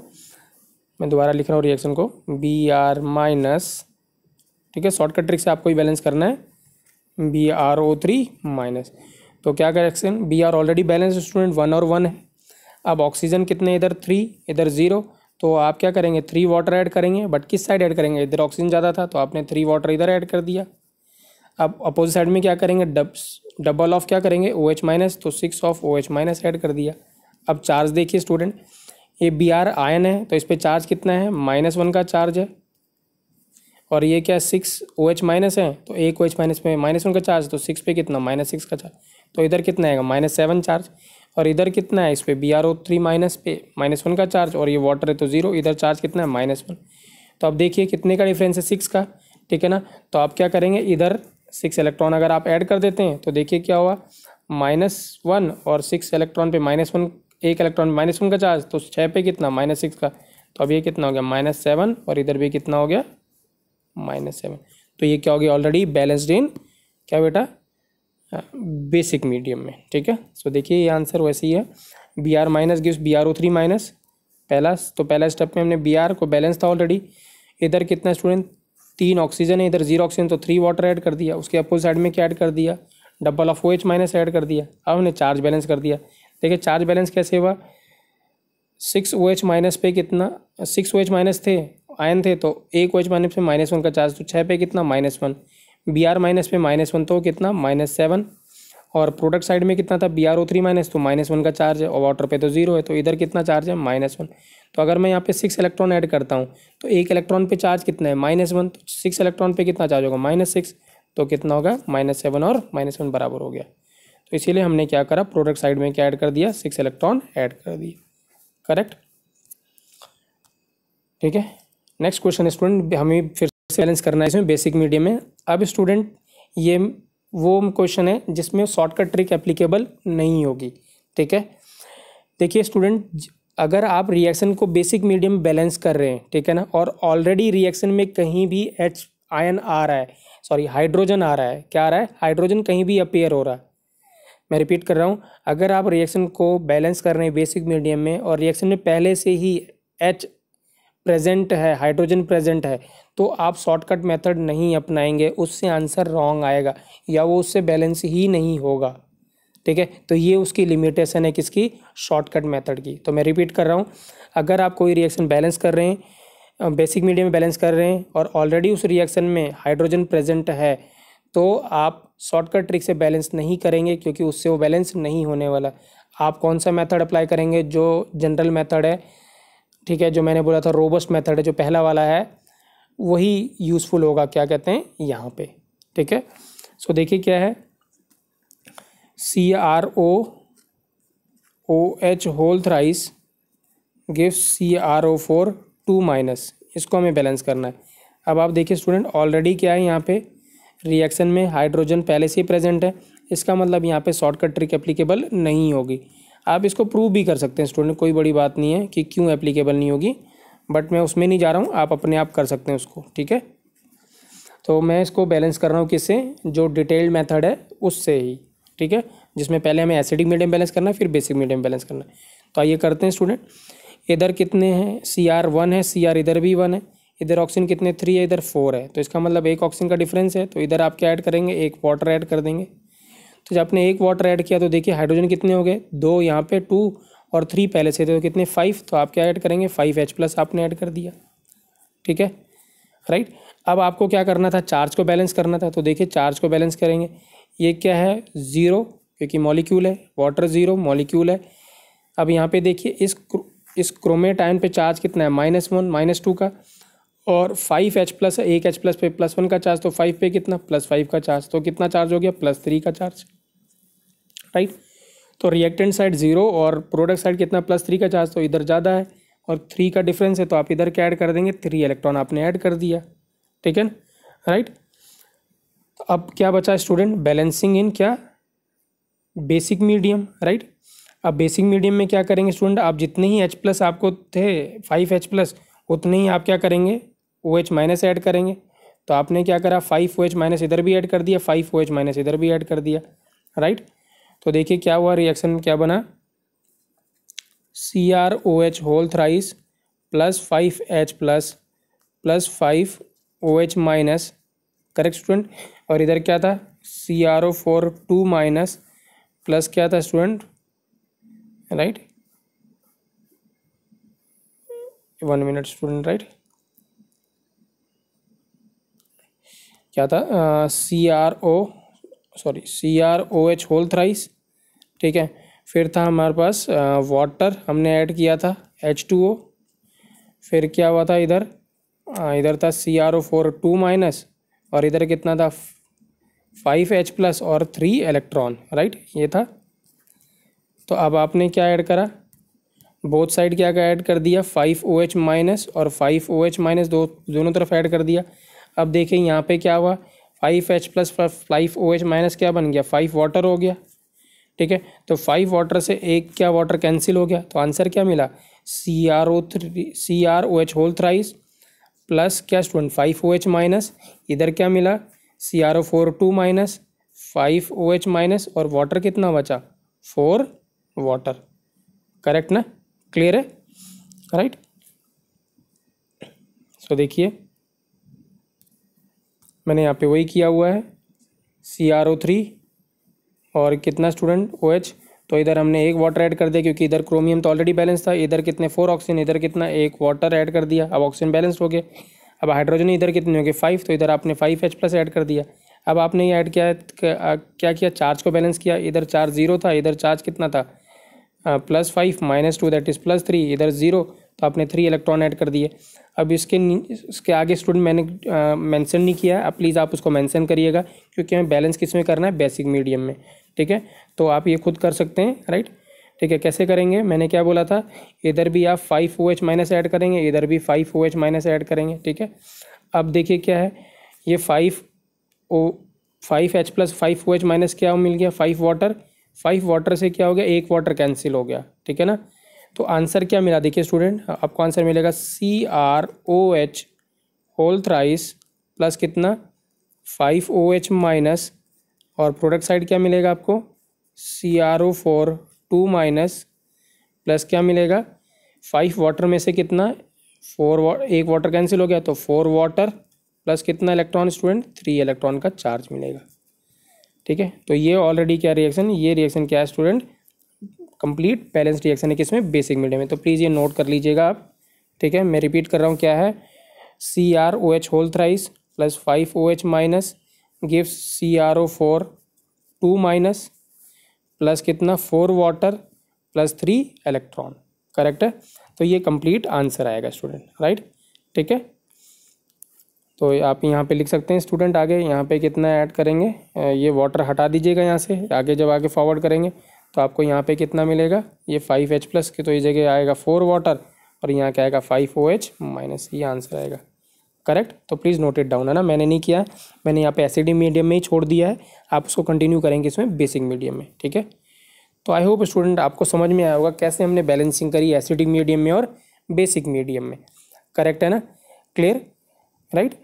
मैं दोबारा लिख रहा हूँ रिएक्शन को बी आर माइनस ठीक है शॉर्टकट ट्रिक से आपको ही बैलेंस करना है B R O three minus तो क्या कर reaction B R already balance student one और वन है अब ऑक्सीजन कितने इधर थ्री इधर ज़ीरो तो आप क्या करेंगे थ्री वाटर ऐड करेंगे बट किस साइड ऐड करेंगे इधर ऑक्सीजन ज़्यादा था तो आपने थ्री वाटर इधर ऐड कर दिया अब अपोजिट साइड में क्या करेंगे डबल ऑफ क्या करेंगे ओ OH एच माइनस तो six of O H minus add कर दिया अब चार्ज देखिए स्टूडेंट ये बी आर आयन है तो इस पर चार्ज कितना है माइनस वन का चार्ज है और ये क्या सिक्स ओ एच माइनस है तो एक ओ एच माइनस पे माइनस वन का चार्ज तो सिक्स पे कितना माइनस सिक्स का चार्ज तो इधर कितना आएगा माइनस सेवन चार्ज और इधर कितना है इस पर B R O three minus पे माइनस वन का चार्ज और ये वाटर है तो ज़ीरो इधर चार्ज कितना है माइनस वन तो अब देखिए कितने का डिफरेंस है सिक्स का ठीक है ना तो आप क्या करेंगे इधर सिक्स इलेक्ट्रॉन अगर आप ऐड कर देते हैं तो देखिए क्या हुआ माइनस वन और सिक्स इलेक्ट्रॉन पे माइनस वन एक इलेक्ट्रॉन माइनस वन का चार्ज तो छः पे कितना माइनस सिक्स का तो अब ये कितना हो गया माइनस सेवन और इधर भी कितना हो गया माइनस सेवन तो ये क्या हो गया ऑलरेडी बैलेंसड इन क्या बेटा बेसिक मीडियम में ठीक है सो देखिए ये आंसर वैसे ही है B R minus gives B R O three minus पहला तो पहला स्टेप में हमने बी आर को बैलेंस था ऑलरेडी इधर कितना स्टूडेंट तीन ऑक्सीजन है इधर जीरो ऑक्सीजन तो थ्री वाटर ऐड कर दिया उसके अपोजिट साइड में क्या ऐड कर दिया double of O H minus add कर दिया अब हमने चार्ज बैलेंस कर दिया देखिए चार्ज बैलेंस कैसे हुआ सिक्स ओ एच माइनस पे कितना सिक्स ओ एच माइनस थे आयन थे तो एक ओ एच माइनस पे माइनस वन का चार्ज तो छः पे कितना minus one B R minus पे माइनस वन तो कितना माइनस सेवन और प्रोडक्ट साइड में कितना था B R O three minus तो माइनस वन का चार्ज है और वाटर पे तो जीरो है तो इधर कितना चार्ज है माइनस वन तो अगर मैं यहाँ पे सिक्स इलेक्ट्रॉन ऐड करता हूँ तो एक इलेक्ट्रॉन पे चार्ज कितना है माइनस वन तो सिक्स इलेक्ट्रॉन पे कितना चार्ज होगा माइनस सिक्स तो कितना होगा माइनस सेवन और माइनस वन बराबर हो गया तो इसीलिए हमने क्या करा प्रोडक्ट साइड में क्या ऐड कर दिया सिक्स इलेक्ट्रॉन ऐड कर दिया करेक्ट ठीक है नेक्स्ट क्वेश्चन स्टूडेंट हमें फिर से बैलेंस करना है इसमें बेसिक मीडियम में अब स्टूडेंट ये वो क्वेश्चन है जिसमें शॉर्टकट ट्रिक एप्लीकेबल नहीं होगी ठीक है देखिए स्टूडेंट अगर आप रिएक्शन को बेसिक मीडियम बैलेंस कर रहे हैं ठीक है ना और ऑलरेडी रिएक्शन में कहीं भी एच आयन आ रहा है सॉरी हाइड्रोजन आ रहा है क्या आ रहा है हाइड्रोजन कहीं भी अपेयर हो रहा है मैं रिपीट कर रहा हूँ अगर आप रिएक्शन को बैलेंस कर रहे हैं बेसिक मीडियम में और रिएक्शन में पहले से ही एच प्रेजेंट है हाइड्रोजन प्रेजेंट है तो आप शॉर्टकट मेथड नहीं अपनाएंगे उससे आंसर रॉन्ग आएगा या वो उससे बैलेंस ही नहीं होगा ठीक है तो ये उसकी लिमिटेशन है किसकी शॉर्टकट मेथड की तो मैं रिपीट कर रहा हूँ अगर आप कोई रिएक्शन बैलेंस कर रहे हैं बेसिक मीडियम में बैलेंस कर रहे हैं और ऑलरेडी उस रिएक्शन में हाइड्रोजन प्रेजेंट है तो आप शॉर्टकट ट्रिक से बैलेंस नहीं करेंगे क्योंकि उससे वो बैलेंस नहीं होने वाला आप कौन सा मेथड अप्लाई करेंगे जो जनरल मेथड है ठीक है जो मैंने बोला था रोबस्ट मेथड है जो पहला वाला है वही यूज़फुल होगा क्या कहते हैं यहाँ पे ठीक है सो देखिए क्या है C R O O H whole thrice give C R O four two minus इसको हमें बैलेंस करना है अब आप देखिए स्टूडेंट ऑलरेडी क्या है यहाँ पे रिएक्शन में हाइड्रोजन पहले से ही प्रेजेंट है इसका मतलब यहाँ पे शॉर्टकट ट्रिक एप्लीकेबल नहीं होगी आप इसको प्रूव भी कर सकते हैं स्टूडेंट कोई बड़ी बात नहीं है कि क्यों एप्लीकेबल नहीं होगी बट मैं उसमें नहीं जा रहा हूँ आप अपने आप कर सकते हैं उसको ठीक है तो मैं इसको बैलेंस कर रहा हूँ किससे जो डिटेल्ड मेथड है उससे ही ठीक है जिसमें पहले हमें एसिडिक मीडियम बैलेंस करना है फिर बेसिक मीडियम बैलेंस करना है तो आइए करते हैं स्टूडेंट इधर कितने हैं सी आर वन है सी आर इधर भी वन है इधर ऑक्सीजन कितने थ्री है इधर फोर है तो इसका मतलब एक ऑक्सीजन का डिफरेंस है तो इधर आप क्या ऐड करेंगे एक वाटर ऐड कर देंगे तो जब आपने एक वाटर ऐड किया तो देखिए हाइड्रोजन कितने हो गए दो यहाँ पे टू और थ्री पहले से थे तो कितने फाइव तो आप क्या ऐड करेंगे फाइव एच प्लस आपने ऐड कर दिया ठीक है राइट अब आपको क्या करना था चार्ज को बैलेंस करना था तो देखिए चार्ज को बैलेंस करेंगे ये क्या है ज़ीरो क्योंकि मॉलिक्यूल है वाटर ज़ीरो मॉलिक्यूल है अब यहाँ पर देखिए इस इस क्रोमेट आयन पे चार्ज कितना है माइनस वन माइनस टू का और फाइव एच प्लस है एक एच प्लस पे प्लस वन का चार्ज तो फाइव पे कितना प्लस फाइव का चार्ज तो कितना चार्ज हो गया प्लस थ्री का चार्ज राइट तो रिएक्टेंट साइड जीरो और प्रोडक्ट साइड कितना प्लस थ्री का चार्ज तो इधर ज़्यादा है और थ्री का डिफरेंस है तो आप इधर क्या ऐड कर देंगे थ्री इलेक्ट्रॉन आपने ऐड कर दिया ठीक है राइट तो अब क्या बचा स्टूडेंट बैलेंसिंग इन क्या बेसिक मीडियम राइट अब बेसिक मीडियम में क्या करेंगे स्टूडेंट आप जितने ही एच प्लस आपको थे फाइव एच प्लस उतने ही आप क्या करेंगे ओ एच माइनस ऐड करेंगे तो आपने क्या करा फाइव ओ एच माइनस इधर भी ऐड कर दिया फाइव ओ एच माइनस इधर भी ऐड कर दिया राइट तो देखिए क्या हुआ रिएक्शन क्या बना C R O H whole thrice plus five H plus plus five O H minus correct student और इधर क्या था C R O four two minus plus क्या था student right one minute student right क्या था C R O sorry C R O H whole thrice ठीक है फिर था हमारे पास वाटर हमने ऐड किया था एच टू ओ फिर क्या हुआ था इधर इधर था C R O four two minus और इधर कितना था फाइव एच प्लस और थ्री इलेक्ट्रॉन राइट ये था तो अब आपने क्या ऐड करा बोथ साइड क्या ऐड कर दिया फाइव ओ एच माइनस और फाइव ओ एच माइनस दो दोनों तरफ ऐड कर दिया अब देखिए यहाँ पे क्या हुआ five H plus five O H minus क्या बन गया फाइव वाटर हो गया ठीक है तो फाइव वाटर से एक क्या वाटर कैंसिल हो गया तो आंसर क्या मिला C R O three C R O H whole thrice plus क्या student five O H minus इधर क्या मिला C R O four two minus five O H minus और वाटर कितना बचा फोर वाटर करेक्ट ना क्लियर है right so देखिए मैंने यहाँ पे वही किया हुआ है सी आर ओ थ्री और कितना स्टूडेंट ओ एच तो इधर हमने एक वाटर ऐड कर दिया क्योंकि इधर क्रोमियम तो ऑलरेडी बैलेंस था इधर कितने फोर ऑक्सीजन इधर कितना एक वाटर ऐड कर दिया अब ऑक्सीजन बैलेंस हो गया अब हाइड्रोजन इधर कितने हो गए फाइव तो इधर आपने फाइव एच प्लस ऐड कर दिया अब आपने ये ऐड किया तो क्या किया चार्ज को बैलेंस किया इधर चार्ज जीरो था इधर चार्ज कितना था plus five minus two that is plus three इधर ज़ीरो तो आपने थ्री इलेक्ट्रॉन ऐड कर दिए अब इसके इसके आगे स्टूडेंट मैंने मेंशन नहीं किया है अब प्लीज़ आप उसको मेंशन करिएगा क्योंकि हमें बैलेंस किस में करना है बेसिक मीडियम में ठीक है तो आप ये खुद कर सकते हैं राइट ठीक है कैसे करेंगे मैंने क्या बोला था इधर भी आप five O H minus add करेंगे इधर भी five O H minus add करेंगे ठीक है अब देखिए क्या है ये five O five H plus five O H minus क्या मिल गया फाइव वाटर फाइव वाटर से क्या हो गया एक वाटर कैंसिल हो गया ठीक है ना तो आंसर क्या मिला देखिए स्टूडेंट आपको आंसर मिलेगा C R O H whole thrice plus कितना फाइव ओ एच माइनस और प्रोडक्ट साइड क्या मिलेगा आपको C R O four two minus plus क्या मिलेगा फाइव वाटर में से कितना फोर वाटर एक वाटर कैंसिल हो गया तो फोर वाटर प्लस कितना इलेक्ट्रॉन स्टूडेंट थ्री इलेक्ट्रॉन का चार्ज मिलेगा ठीक है तो ये ऑलरेडी क्या रिएक्शन ये रिएक्शन क्या है स्टूडेंट कंप्लीट बैलेंस रिएक्शन है किसमें बेसिक मीडिया में तो प्लीज़ ये नोट कर लीजिएगा आप ठीक है मैं रिपीट कर रहा हूँ क्या है C R O H whole thrice plus five O H minus give C R O four two minus plus कितना four water plus three electron correct है तो ये कंप्लीट आंसर आएगा स्टूडेंट राइट ठीक है तो आप यहाँ पे लिख सकते हैं स्टूडेंट आगे यहाँ पे कितना ऐड करेंगे ये वाटर हटा दीजिएगा यहाँ से आगे जब आगे फॉरवर्ड करेंगे तो आपको यहाँ पे कितना मिलेगा ये फाइव एच प्लस की तो ये जगह आएगा फोर वाटर और यहाँ क्या आएगा फाइव ओ एच माइनस ये आंसर आएगा करेक्ट तो प्लीज़ नोट इट डाउन है ना मैंने नहीं किया मैंने यहाँ पे एसिडिक मीडियम में ही छोड़ दिया है आप उसको कंटिन्यू करेंगे इसमें बेसिक मीडियम में ठीक है तो आई होप स्टूडेंट आपको समझ में आया होगा कैसे हमने बैलेंसिंग करी एसिडिक मीडियम में और बेसिक मीडियम में करेक्ट है ना क्लियर राइट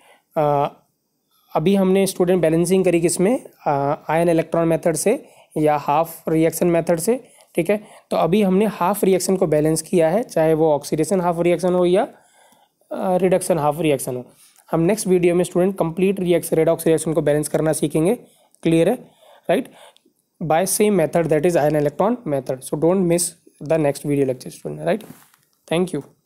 अभी हमने स्टूडेंट बैलेंसिंग करी किसमें आयन इलेक्ट्रॉन मेथड से या हाफ रिएक्शन मेथड से ठीक है तो अभी हमने हाफ रिएक्शन को बैलेंस किया है चाहे वो ऑक्सीडेशन हाफ रिएक्शन हो या रिडक्शन हाफ रिएक्शन हो हम नेक्स्ट वीडियो में student complete reaction redox reaction को बैलेंस करना सीखेंगे क्लियर है right by same method that is ion electron method so don't miss the next video lecture student right thank you